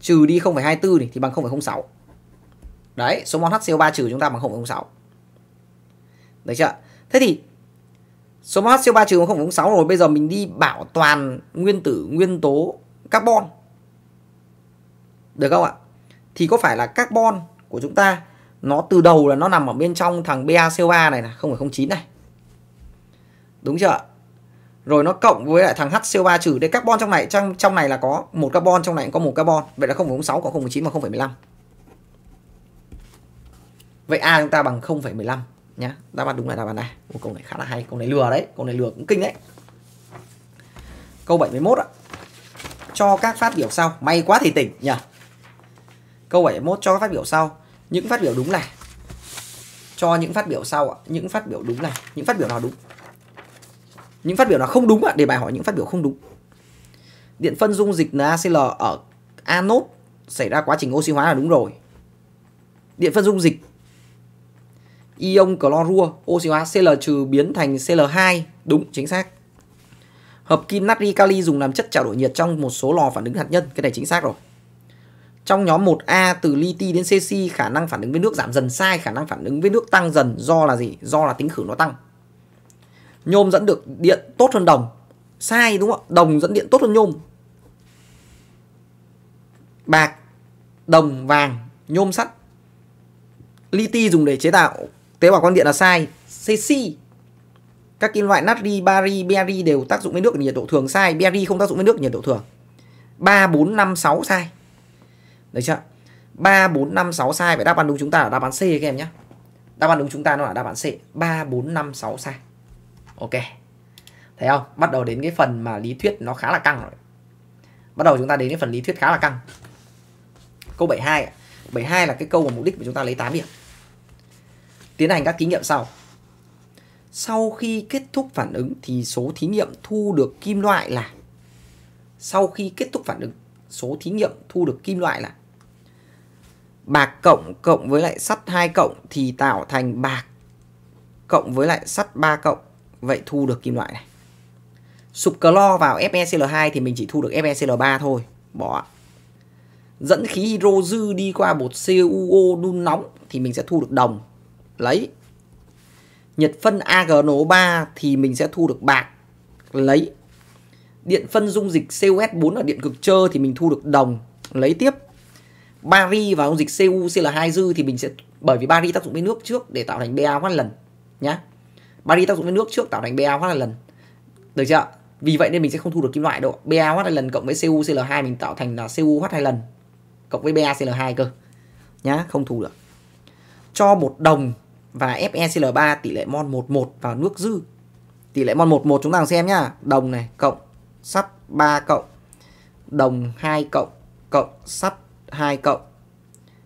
Trừ đi 0,24 này thì bằng 0,06. Đấy, số mol HCO3 trừ chúng ta bằng 0,06. Đấy chưa? Thế thì số mol HCO3 trừ bằng 0,06 rồi, bây giờ mình đi bảo toàn nguyên tử nguyên tố carbon. Được không ạ? Thì có phải là carbon của chúng ta nó từ đầu là nó nằm ở bên trong thằng BaCO3 này là 0,09 này. Đúng chưa? Rồi nó cộng với lại thằng HCO3 trừ đây carbon trong này trong trong này là có một carbon trong này cũng có một carbon. Vậy là 0,06 có 0,09 và 0,15. Vậy A chúng ta bằng 0,15 nhá. Đáp án đúng là đáp án này. Một câu này khá là hay, câu này lừa đấy, câu này lừa cũng kinh đấy. Câu 71 ạ cho các phát biểu sau may quá thì tỉnh nhỉ câu 71 cho các phát biểu sau những phát biểu đúng này cho những phát biểu sau ạ những phát biểu đúng này những phát biểu nào đúng những phát biểu nào không đúng ạ để bài hỏi những phát biểu không đúng điện phân dung dịch NaCl ở anode xảy ra quá trình oxy hóa là đúng rồi điện phân dung dịch ion clorua oxy hóa Cl- trừ biến thành Cl2 đúng chính xác Hợp kim natri kali dùng làm chất trao đổi nhiệt trong một số lò phản ứng hạt nhân, cái này chính xác rồi. Trong nhóm 1A từ liti đến cc khả năng phản ứng với nước giảm dần sai, khả năng phản ứng với nước tăng dần do là gì? Do là tính khử nó tăng. Nhôm dẫn được điện tốt hơn đồng. Sai đúng không ạ? Đồng dẫn điện tốt hơn nhôm. Bạc, đồng, vàng, nhôm sắt. Liti dùng để chế tạo tế bào quang điện là sai. Cc các kim loại natri, bari, beri đều tác dụng với nước ở nhiệt độ thường sai, beri không tác dụng với nước ở nhiệt độ thường. 3 4 5 6 sai. đấy chưa? 3 4 5 6 sai vậy đáp án đúng chúng ta là đáp án C các em nhé. Đáp án đúng chúng ta nó là đáp án C, 3 4 5 6 sai. Ok. Thấy không? Bắt đầu đến cái phần mà lý thuyết nó khá là căng rồi. Bắt đầu chúng ta đến cái phần lý thuyết khá là căng. Câu 72 ạ. 72 là cái câu mà mục đích của chúng ta lấy 8 điểm. Tiến hành các thí nghiệm sau sau khi kết thúc phản ứng thì số thí nghiệm thu được kim loại là sau khi kết thúc phản ứng số thí nghiệm thu được kim loại là bạc cộng cộng với lại sắt 2 cộng thì tạo thành bạc cộng với lại sắt 3 cộng vậy thu được kim loại này sụp clo vào FeCl2 thì mình chỉ thu được FeCl3 thôi bỏ dẫn khí hydro dư đi qua bột CuO đun nóng thì mình sẽ thu được đồng lấy nhiệt phân AgNO3 thì mình sẽ thu được bạc lấy điện phân dung dịch COS4 ở điện cực trơ thì mình thu được đồng lấy tiếp bari và dung dịch CuCl2 dư thì mình sẽ bởi vì bari tác dụng với nước trước để tạo thành Ba hóa lần nhá bari tác dụng với nước trước tạo thành Ba hóa lần được chưa vì vậy nên mình sẽ không thu được kim loại độ Ba hóa lần cộng với CuCl2 mình tạo thành là CuH 2 lần cộng với BaCl2 cơ nhá không thu được cho một đồng và FeCl3 tỷ lệ mol 11 vào nước dư. Tỷ lệ mol 11 chúng ta xem nhá, đồng này cộng sắt 3 cộng đồng 2 cộng cộng sắt 2 cộng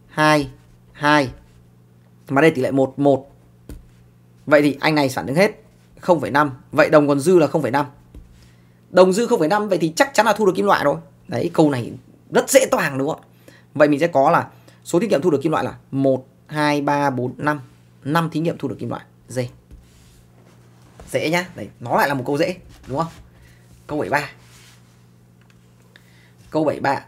2 2. Mà đây tỷ lệ 1 1. Vậy thì anh này sản đứng hết 0,5. Vậy đồng còn dư là 0,5. Đồng dư 0,5 vậy thì chắc chắn là thu được kim loại rồi. Đấy, câu này rất dễ toàng đúng không Vậy mình sẽ có là số tiết kiệm thu được kim loại là 1 2 3 4 5 5 thí nghiệm thu được kim loại dê dễ nhá đấy nó lại là một câu dễ đúng không câu 73 câu 73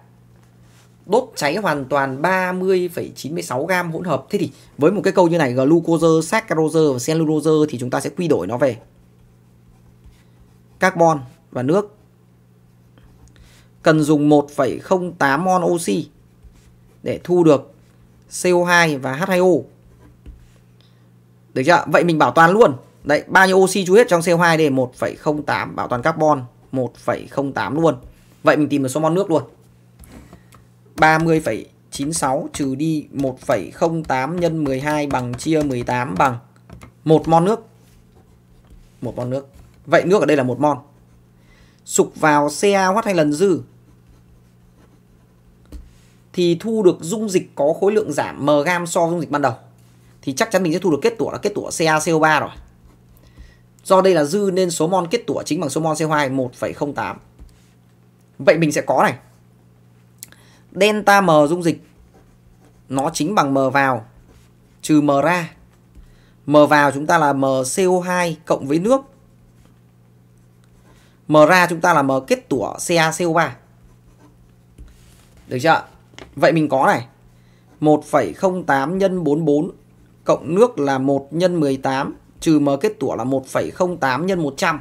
đốt cháy hoàn toàn 30,96 gam hỗn hợp thế thì với một cái câu như này glucose saccharose và cellulose thì chúng ta sẽ quy đổi nó về carbon và nước cần dùng 1,08 mol oxy để thu được CO2 và H2O được chưa? Vậy mình bảo toàn luôn. Đấy, bao nhiêu oxy chú hết trong CO2 đây 1,08 bảo toàn carbon 1,08 luôn. Vậy mình tìm được số mol nước luôn. 30,96 trừ đi 1,08 nhân 12 bằng chia 18 bằng 1 mol nước. 1 mol nước. Vậy nước ở đây là 1 mol. Sục vào CaOH hay lần dư thì thu được dung dịch có khối lượng giảm m gam so với dung dịch ban đầu thì chắc chắn mình sẽ thu được kết tủa là kết tủa CaCO3 rồi. Do đây là dư nên số mol kết tủa chính bằng số mol CO2 1,08. Vậy mình sẽ có này. Delta M dung dịch nó chính bằng M vào trừ M ra. M vào chúng ta là m co 2 cộng với nước. M ra chúng ta là M kết tủa CaCO3. Được chưa? Vậy mình có này. 1,08 nhân 44 cộng nước là 1 nhân 18 trừ m kết tủa là 1,08 nhân 100.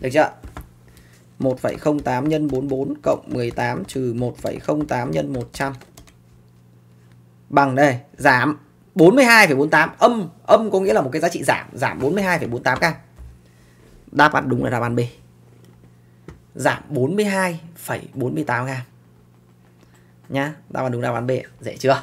Được chưa? 1,08 nhân 44 cộng 18 trừ 1,08 nhân 100. Bằng đây, giảm 42,48 âm, âm có nghĩa là một cái giá trị giảm, giảm 42,48 k Đáp án đúng là đáp án B. Giảm 42,48 k Nhá, đáp án đúng là đáp án B, dễ chưa?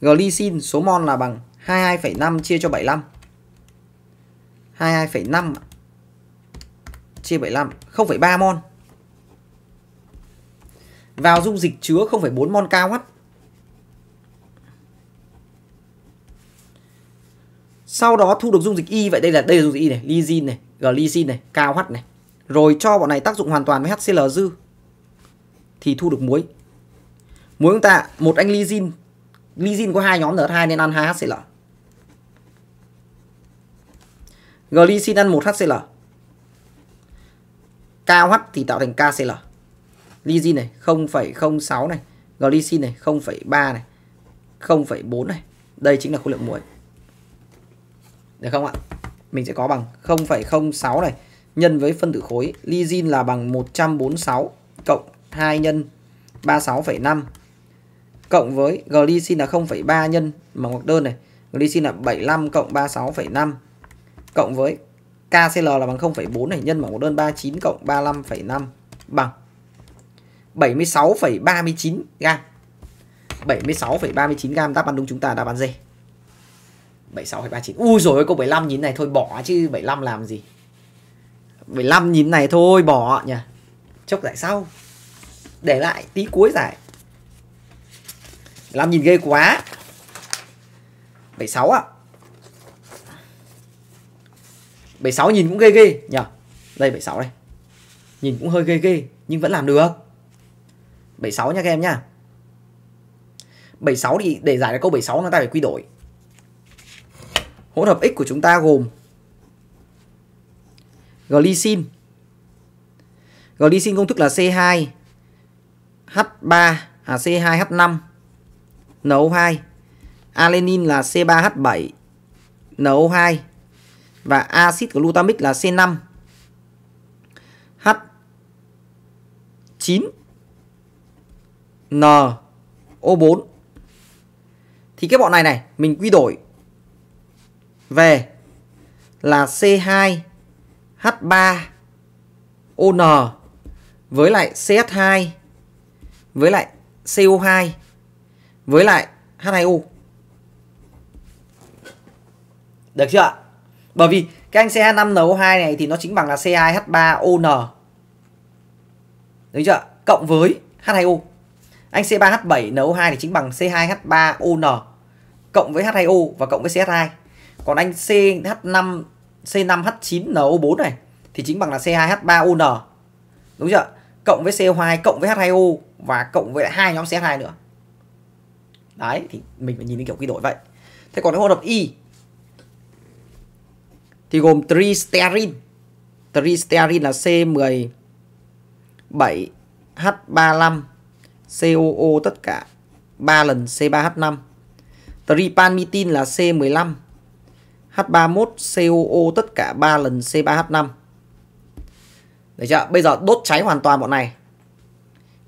Glycine số mol là bằng 22,5 chia cho 75. 22,5 chia 75 0,3 mol. Vào dung dịch chứa 0,4 mol cao kW. Sau đó thu được dung dịch Y vậy đây là đây là dung dịch Y này, lysin này, glycine này, cao KH này. Rồi cho bọn này tác dụng hoàn toàn với HCl dư thì thu được muối. Muối chúng ta một anh lysin Lizin có hai nhóm N2 nên ăn 2 HCl. Glycine ăn 1 HCl. KH thì tạo thành KCl. Lizin này 0,06 này, glycine này 0,3 này, 0,4 này. Đây chính là khối lượng muối. Được không ạ? Mình sẽ có bằng 0,06 này nhân với phân tử khối. Lizin là bằng 146 cộng 2 nhân 36,5 cộng với glycine là 0,3 nhân mà ngoặc đơn này. Glycine là 75 cộng 36,5 cộng với KCl là bằng 0,4 này nhân mà ngoặc đơn 39 cộng 35,5 bằng 76,39 gam. 76,39 gam đáp án đúng chúng ta đáp án D. 76,39. Ui rồi có 75 nhìn này thôi bỏ chứ 75 làm gì. 75 nhìn này thôi bỏ nhỉ. Chốc giải sau. Để lại tí cuối giải. Làm nhìn ghê quá 76 ạ à. 76 nhìn cũng ghê ghê nhỉ Đây 76 đây Nhìn cũng hơi ghê ghê Nhưng vẫn làm được 76 nha các em nha 76 thì để giải ra câu 76 nó ta phải quy đổi Hỗn hợp x của chúng ta gồm Glycine Glycine công thức là C2 H3 à C2H5 NO2. alanin là C3H7 NO2 và axit glutamic là C5 H9 NO4 thì cái bọn này này mình quy đổi về là C2 H3 ON với lại CH2 với lại CO2 với lại h 2 u Được chưa Bởi vì cái anh CH5NO2 này thì nó chính bằng là C2H3ON. Đúng chưa? Cộng với h 2 u Anh C3H7NO2 thì chính bằng C2H3ON cộng với H2O và cộng với CH2. Còn anh CH5 C5H9NO4 này thì chính bằng là C2H3ON. Đúng chưa? Cộng với CO2 cộng với H2O và cộng với lại hai nhóm CH2 nữa đấy thì mình phải nhìn đến kiểu quy đổi vậy thế còn cái hỗn hợp y thì gồm tristerin tristerin là C10 7 H35 COO tất cả 3 lần C3H5 Tripanmitin là C15 H31 COO tất cả 3 lần C3H5 Đấy chưa? Bây giờ đốt cháy hoàn toàn bọn này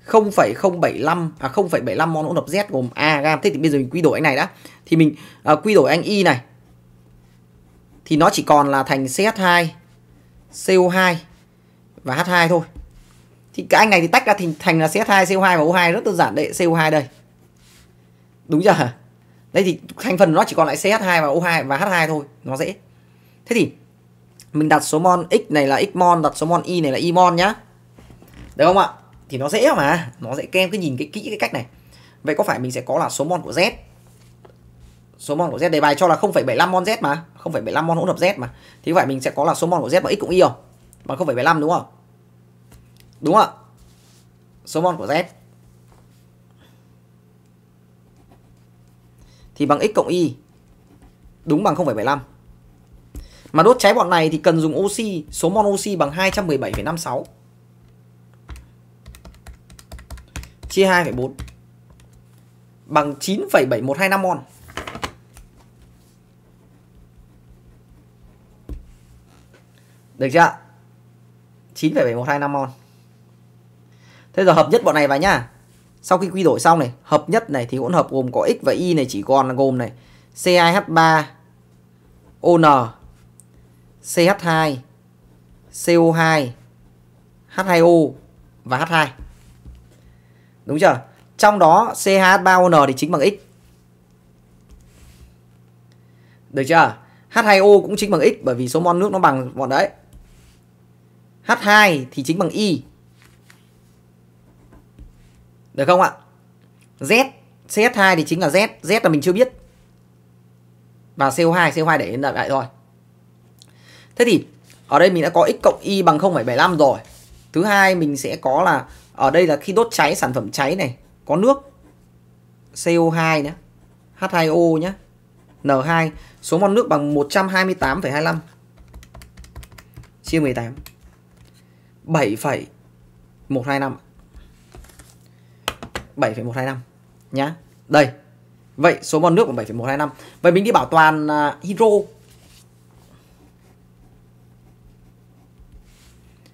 0,075 à 0,75 mol hỗn hợp Z gồm A gam. Thế thì bây giờ mình quy đổi anh này đã. Thì mình à, quy đổi anh Y này. Thì nó chỉ còn là thành CH2, CO2 và H2 thôi. Thì cái anh này thì tách ra thì thành là CH2, CO2 và O2 rất đơn giản đấy, CO2 đây. Đúng chưa? Đây thì thành phần nó chỉ còn lại CH2 và O2 và H2 thôi, nó dễ. Thế thì mình đặt số mol X này là X mol, đặt số mol Y này là Y mol nhá. Được không ạ? thì nó dễ mà nó dễ kem cứ nhìn cái kỹ cái cách này vậy có phải mình sẽ có là số mol của z số mol của z đề bài cho là 0,75 mol z mà 0,75 mol hỗn hợp z mà thì vậy mình sẽ có là số mol của z bằng x cộng y không bằng 0,75 đúng không đúng không số mol của z thì bằng x cộng y đúng bằng 0,75 mà đốt cháy bọn này thì cần dùng oxy số mol oxy bằng 217,56 chia 2,4 bằng 9,7125 mol. Được chưa? 9,7125 mol. Thế giờ hợp nhất bọn này vào nhá. Sau khi quy đổi xong này, hợp nhất này thì hỗn hợp gồm có x và y này chỉ còn là gồm này CH3 ON CH2 CO2 H2O và H2. Đúng chưa? Trong đó CH3ON thì chính bằng x. Được chưa? H2O cũng chính bằng x bởi vì số mol nước nó bằng bọn đấy. H2 thì chính bằng y. Được không ạ? Z, CH2 thì chính là Z, Z là mình chưa biết. Và CO2, CO2 để đến lại thôi. Thế thì ở đây mình đã có x cộng y bằng 0,75 rồi. Thứ hai mình sẽ có là ở đây là khi đốt cháy sản phẩm cháy này có nước CO2 nhé H2O nhé N2 số mol nước bằng 128,25 chia 18 7,125 7,125 nhá đây vậy số mol nước bằng 7,125 vậy mình đi bảo toàn uh, hydro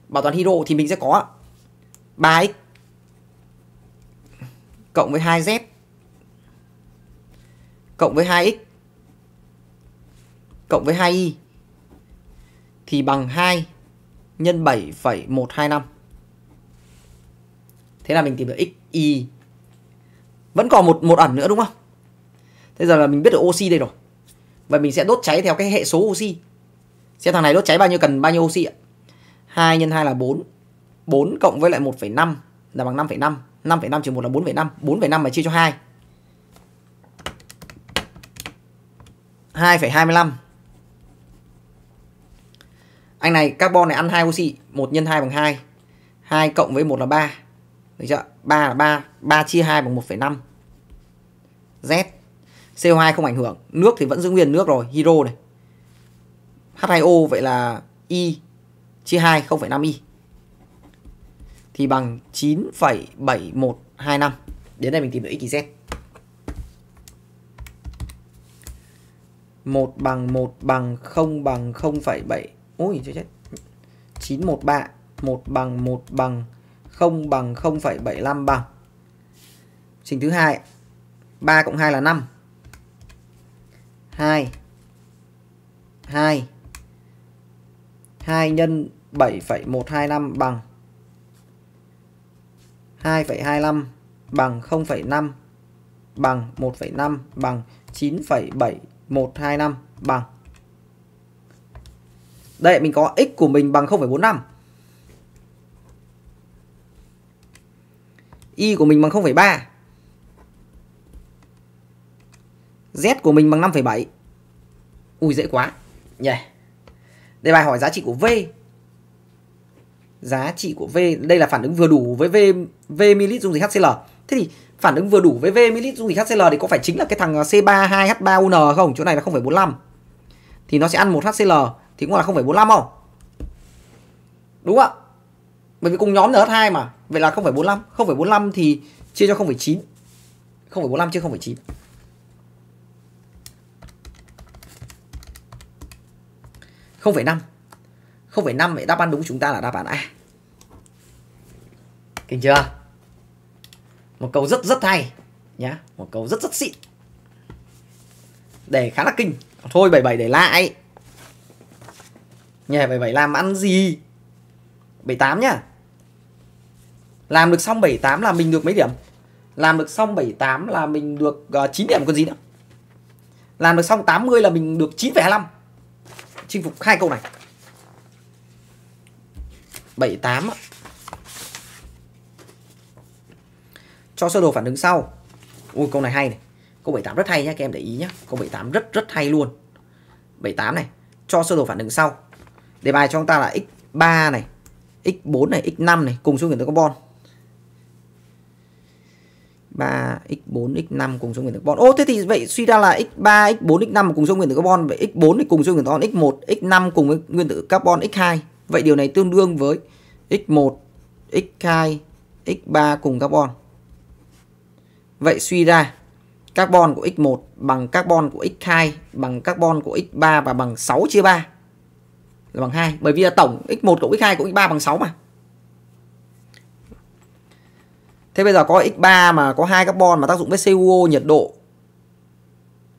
bảo toàn hydro thì mình sẽ có 3x cộng với 2z cộng với 2x cộng với 2y thì bằng 2 nhân 7,125. Thế là mình tìm được x y vẫn còn một một ẩn nữa đúng không? Thế giờ là mình biết được oxy đây rồi. Và mình sẽ đốt cháy theo cái hệ số oxy. Xem thằng này đốt cháy bao nhiêu cần bao nhiêu oxy ạ? 2 nhân 2 là 4 4 cộng với lại 1,5 là bằng 5,5. 5,5 trừ 1 là 4,5. 4,5 mà chia cho 2. 2,25. Anh này carbon này ăn 2 oxy, 1 nhân 2 bằng 2. 2 cộng với 1 là 3. Được chưa? 3 là 3, 3 chia 2 bằng 1,5. Z. CO2 không ảnh hưởng, nước thì vẫn giữ nguyên nước rồi, hydro này. H2O vậy là Y chia 2 0,5 Y thì bằng 9,7125. Đến đây mình tìm được x z. 1 bằng 1 bằng 0 bằng 0,7. Ôi trời chết. 913 1 bằng 1 bằng 0 bằng 0,75 bằng. Trình thứ hai 3 cộng 2 là 5. 2 2 2 nhân 7,125 bằng 0,75 2,25 bằng 0,5 bằng 1,5 bằng 9,7125 bằng Đây mình có x của mình bằng 0,45 Y của mình bằng 0,3 Z của mình bằng 5,7 Ui dễ quá yeah. Đây bài hỏi giá trị của V giá trị của V đây là phản ứng vừa đủ với V V ml dung dịch HCl. Thế thì phản ứng vừa đủ với V ml dung dịch HCl thì có phải chính là cái thằng ờ, C32H3UN không? Chỗ này là 0,45. Thì nó sẽ ăn một HCl thì cũng là 0,45 không? Đúng ạ? Bởi vì cùng nhóm NH2 mà. Vậy là 0,45, 0,45 thì chia cho 0,9. 0,45 chia 0,9. không phải năm không phải năm vậy đáp án đúng của chúng ta là đáp án A kinh chưa một câu rất rất hay nhá một câu rất rất xịn để khá là kinh thôi 77 để lại nhà 77 làm ăn gì 78 nhá làm được xong 78 là mình được mấy điểm làm được xong 78 là mình được uh, ờ, 9 điểm còn gì nữa làm được xong 80 là mình được 9,25 chinh phục hai câu này 78 tám cho sơ đồ phản ứng sau ui câu này hay này câu 78 rất hay nhá, các em để ý nhé câu 78 rất rất hay luôn 78 này cho sơ đồ phản ứng sau đề bài cho chúng ta là x3 này x4 này x5 này cùng số nguyên tử carbon 3 x4 x5 cùng số nguyên tử carbon. Ô thế thì vậy suy ra là x3 x4 x5 cùng số nguyên tử carbon vậy x4 thì cùng số nguyên tử carbon x1 x5 cùng với nguyên tử carbon x2. Vậy điều này tương đương với x1 x2 x3 cùng carbon. Vậy suy ra carbon của x1 bằng carbon của x2 bằng carbon của x3 và bằng 6 chia 3 là bằng 2. Bởi vì là tổng x1 cộng x2 cộng x3 bằng 6 mà. Thế bây giờ có x3 mà có hai carbon mà tác dụng với CuO nhiệt độ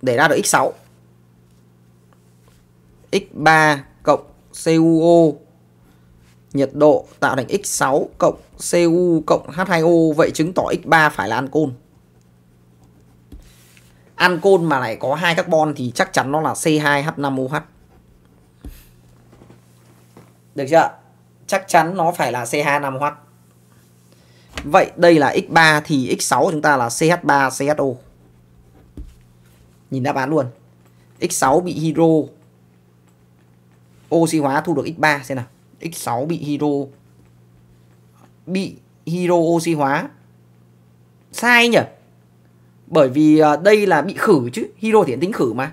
để ra được x6. x3 cộng CuO nhiệt độ tạo thành x6 cộng Cu cộng H2O vậy chứng tỏ x3 phải là ancol ancol mà lại có hai carbon thì chắc chắn nó là C2H5OH được chưa chắc chắn nó phải là c 2 h 5 oh vậy đây là x3 thì x6 chúng ta là CH3CHO nhìn đáp án luôn x6 bị hydro oxy hóa thu được x3 xem nào x6 bị hydro bị hydro oxy hóa sai nhỉ bởi vì ờ, đây là bị khử chứ, hero thì tính khử mà.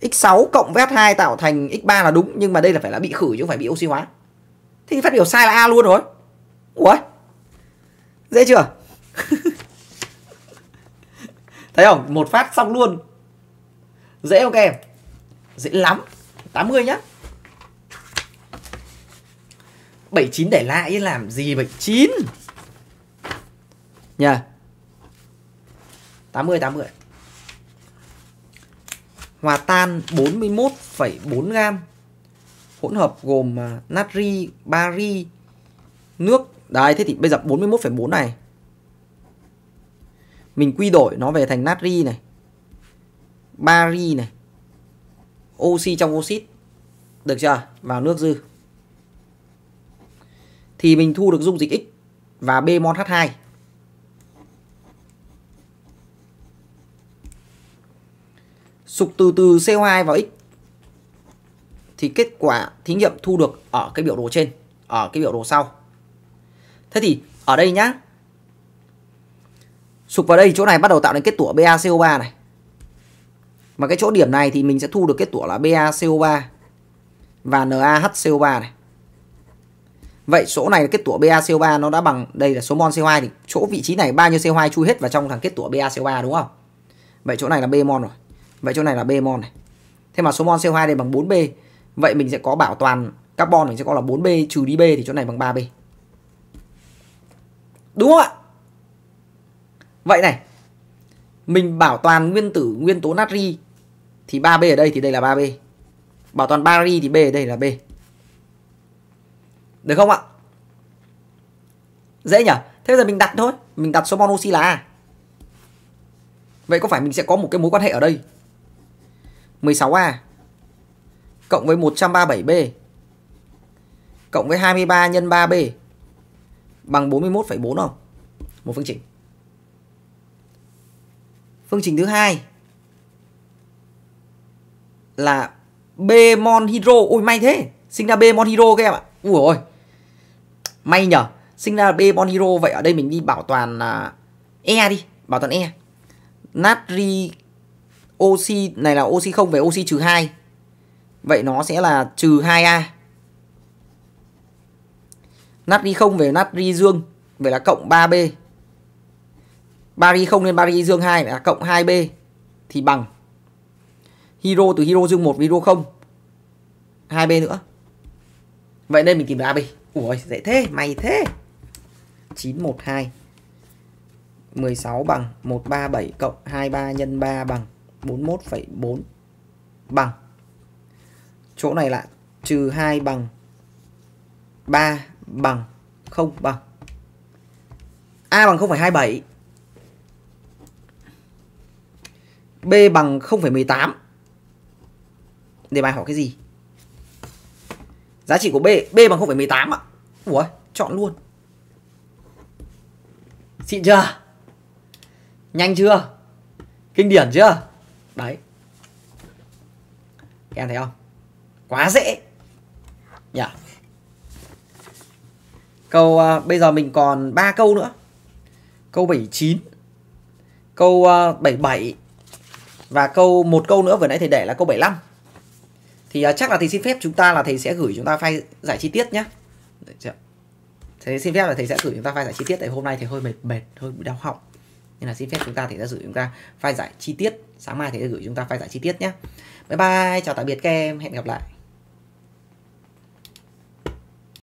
X6 cộng với H2 tạo thành X3 là đúng, nhưng mà đây là phải là bị khử chứ không phải bị oxy hóa. Thì phát biểu sai là A luôn rồi. Ủa? Dễ chưa? Thấy không? Một phát xong luôn. Dễ ok Dễ lắm. 80 nhá. 79 để lại làm gì 79? Nha. 80 80 Hòa tan 41,4 gam Hỗn hợp gồm à, natri, bari, nước Đấy thế thì bây giờ 41,4 này Mình quy đổi nó về thành natri này Bari này Oxy trong oxit Được chưa? Vào nước dư Thì mình thu được dung dịch X Và B mon H2 sục từ từ CO2 vào X thì kết quả thí nghiệm thu được ở cái biểu đồ trên, ở cái biểu đồ sau. Thế thì ở đây nhá. Sục vào đây chỗ này bắt đầu tạo nên kết tủa BaCO3 này. Mà cái chỗ điểm này thì mình sẽ thu được kết tủa là BaCO3 và NaHCO3 này. Vậy chỗ này kết tủa BaCO3 nó đã bằng đây là số mol CO2 thì chỗ vị trí này bao nhiêu CO2 chui hết vào trong thằng kết tủa BaCO3 đúng không? Vậy chỗ này là B mol rồi. Vậy chỗ này là B mol này. Thế mà số mol CO2 đây bằng 4B. Vậy mình sẽ có bảo toàn carbon mình sẽ có là 4B trừ đi B thì chỗ này bằng 3B. Đúng không ạ? Vậy này. Mình bảo toàn nguyên tử nguyên tố natri thì 3B ở đây thì đây là 3B. Bảo toàn bari thì B ở đây là B. Được không ạ? Dễ nhỉ? Thế giờ mình đặt thôi, mình đặt số mol oxy là A. Vậy có phải mình sẽ có một cái mối quan hệ ở đây 16A cộng với 137B cộng với 23 nhân 3B bằng 41,4 không? Một phương trình. Phương trình thứ hai là B Mon Hero. Ôi may thế, sinh ra B Mon Hero các em ạ. Ui ôi. May nhờ sinh ra B Mon Hero vậy ở đây mình đi bảo toàn à, E đi, bảo toàn E. Natri oxy này là oxy không về oxy trừ 2. Vậy nó sẽ là trừ 2A. Natri không về natri dương, vậy là cộng 3B. Bari không lên bari dương 2 là cộng 2B thì bằng hero từ hero dương 1 hero không 2B nữa. Vậy nên mình tìm được AB. Ủa dễ thế, mày thế. 912 16 bằng 137 cộng 23 nhân 3 bằng 41,4 bằng chỗ này lại trừ 2 bằng 3 bằng 0 bằng A bằng 0,27 B bằng 0,18 Đề bài hỏi cái gì? Giá trị của B B bằng 0,18 ạ Ủa chọn luôn Xịn chưa? Nhanh chưa? Kinh điển chưa? đấy các em thấy không quá dễ nhỉ yeah. câu uh, bây giờ mình còn 3 câu nữa câu 79 câu uh, à, 77 và câu một câu nữa vừa nãy thầy để là câu 75 thì uh, chắc là thầy xin phép chúng ta là thầy sẽ gửi chúng ta file giải chi tiết nhé thầy xin phép là thầy sẽ gửi chúng ta file giải chi tiết tại hôm nay thầy hơi mệt mệt hơi bị đau họng nên là xin phép chúng ta thể ra gửi chúng ta file giải chi tiết sáng mai thì gửi chúng ta file giải chi tiết nhé bye bye chào tạm biệt các em hẹn gặp lại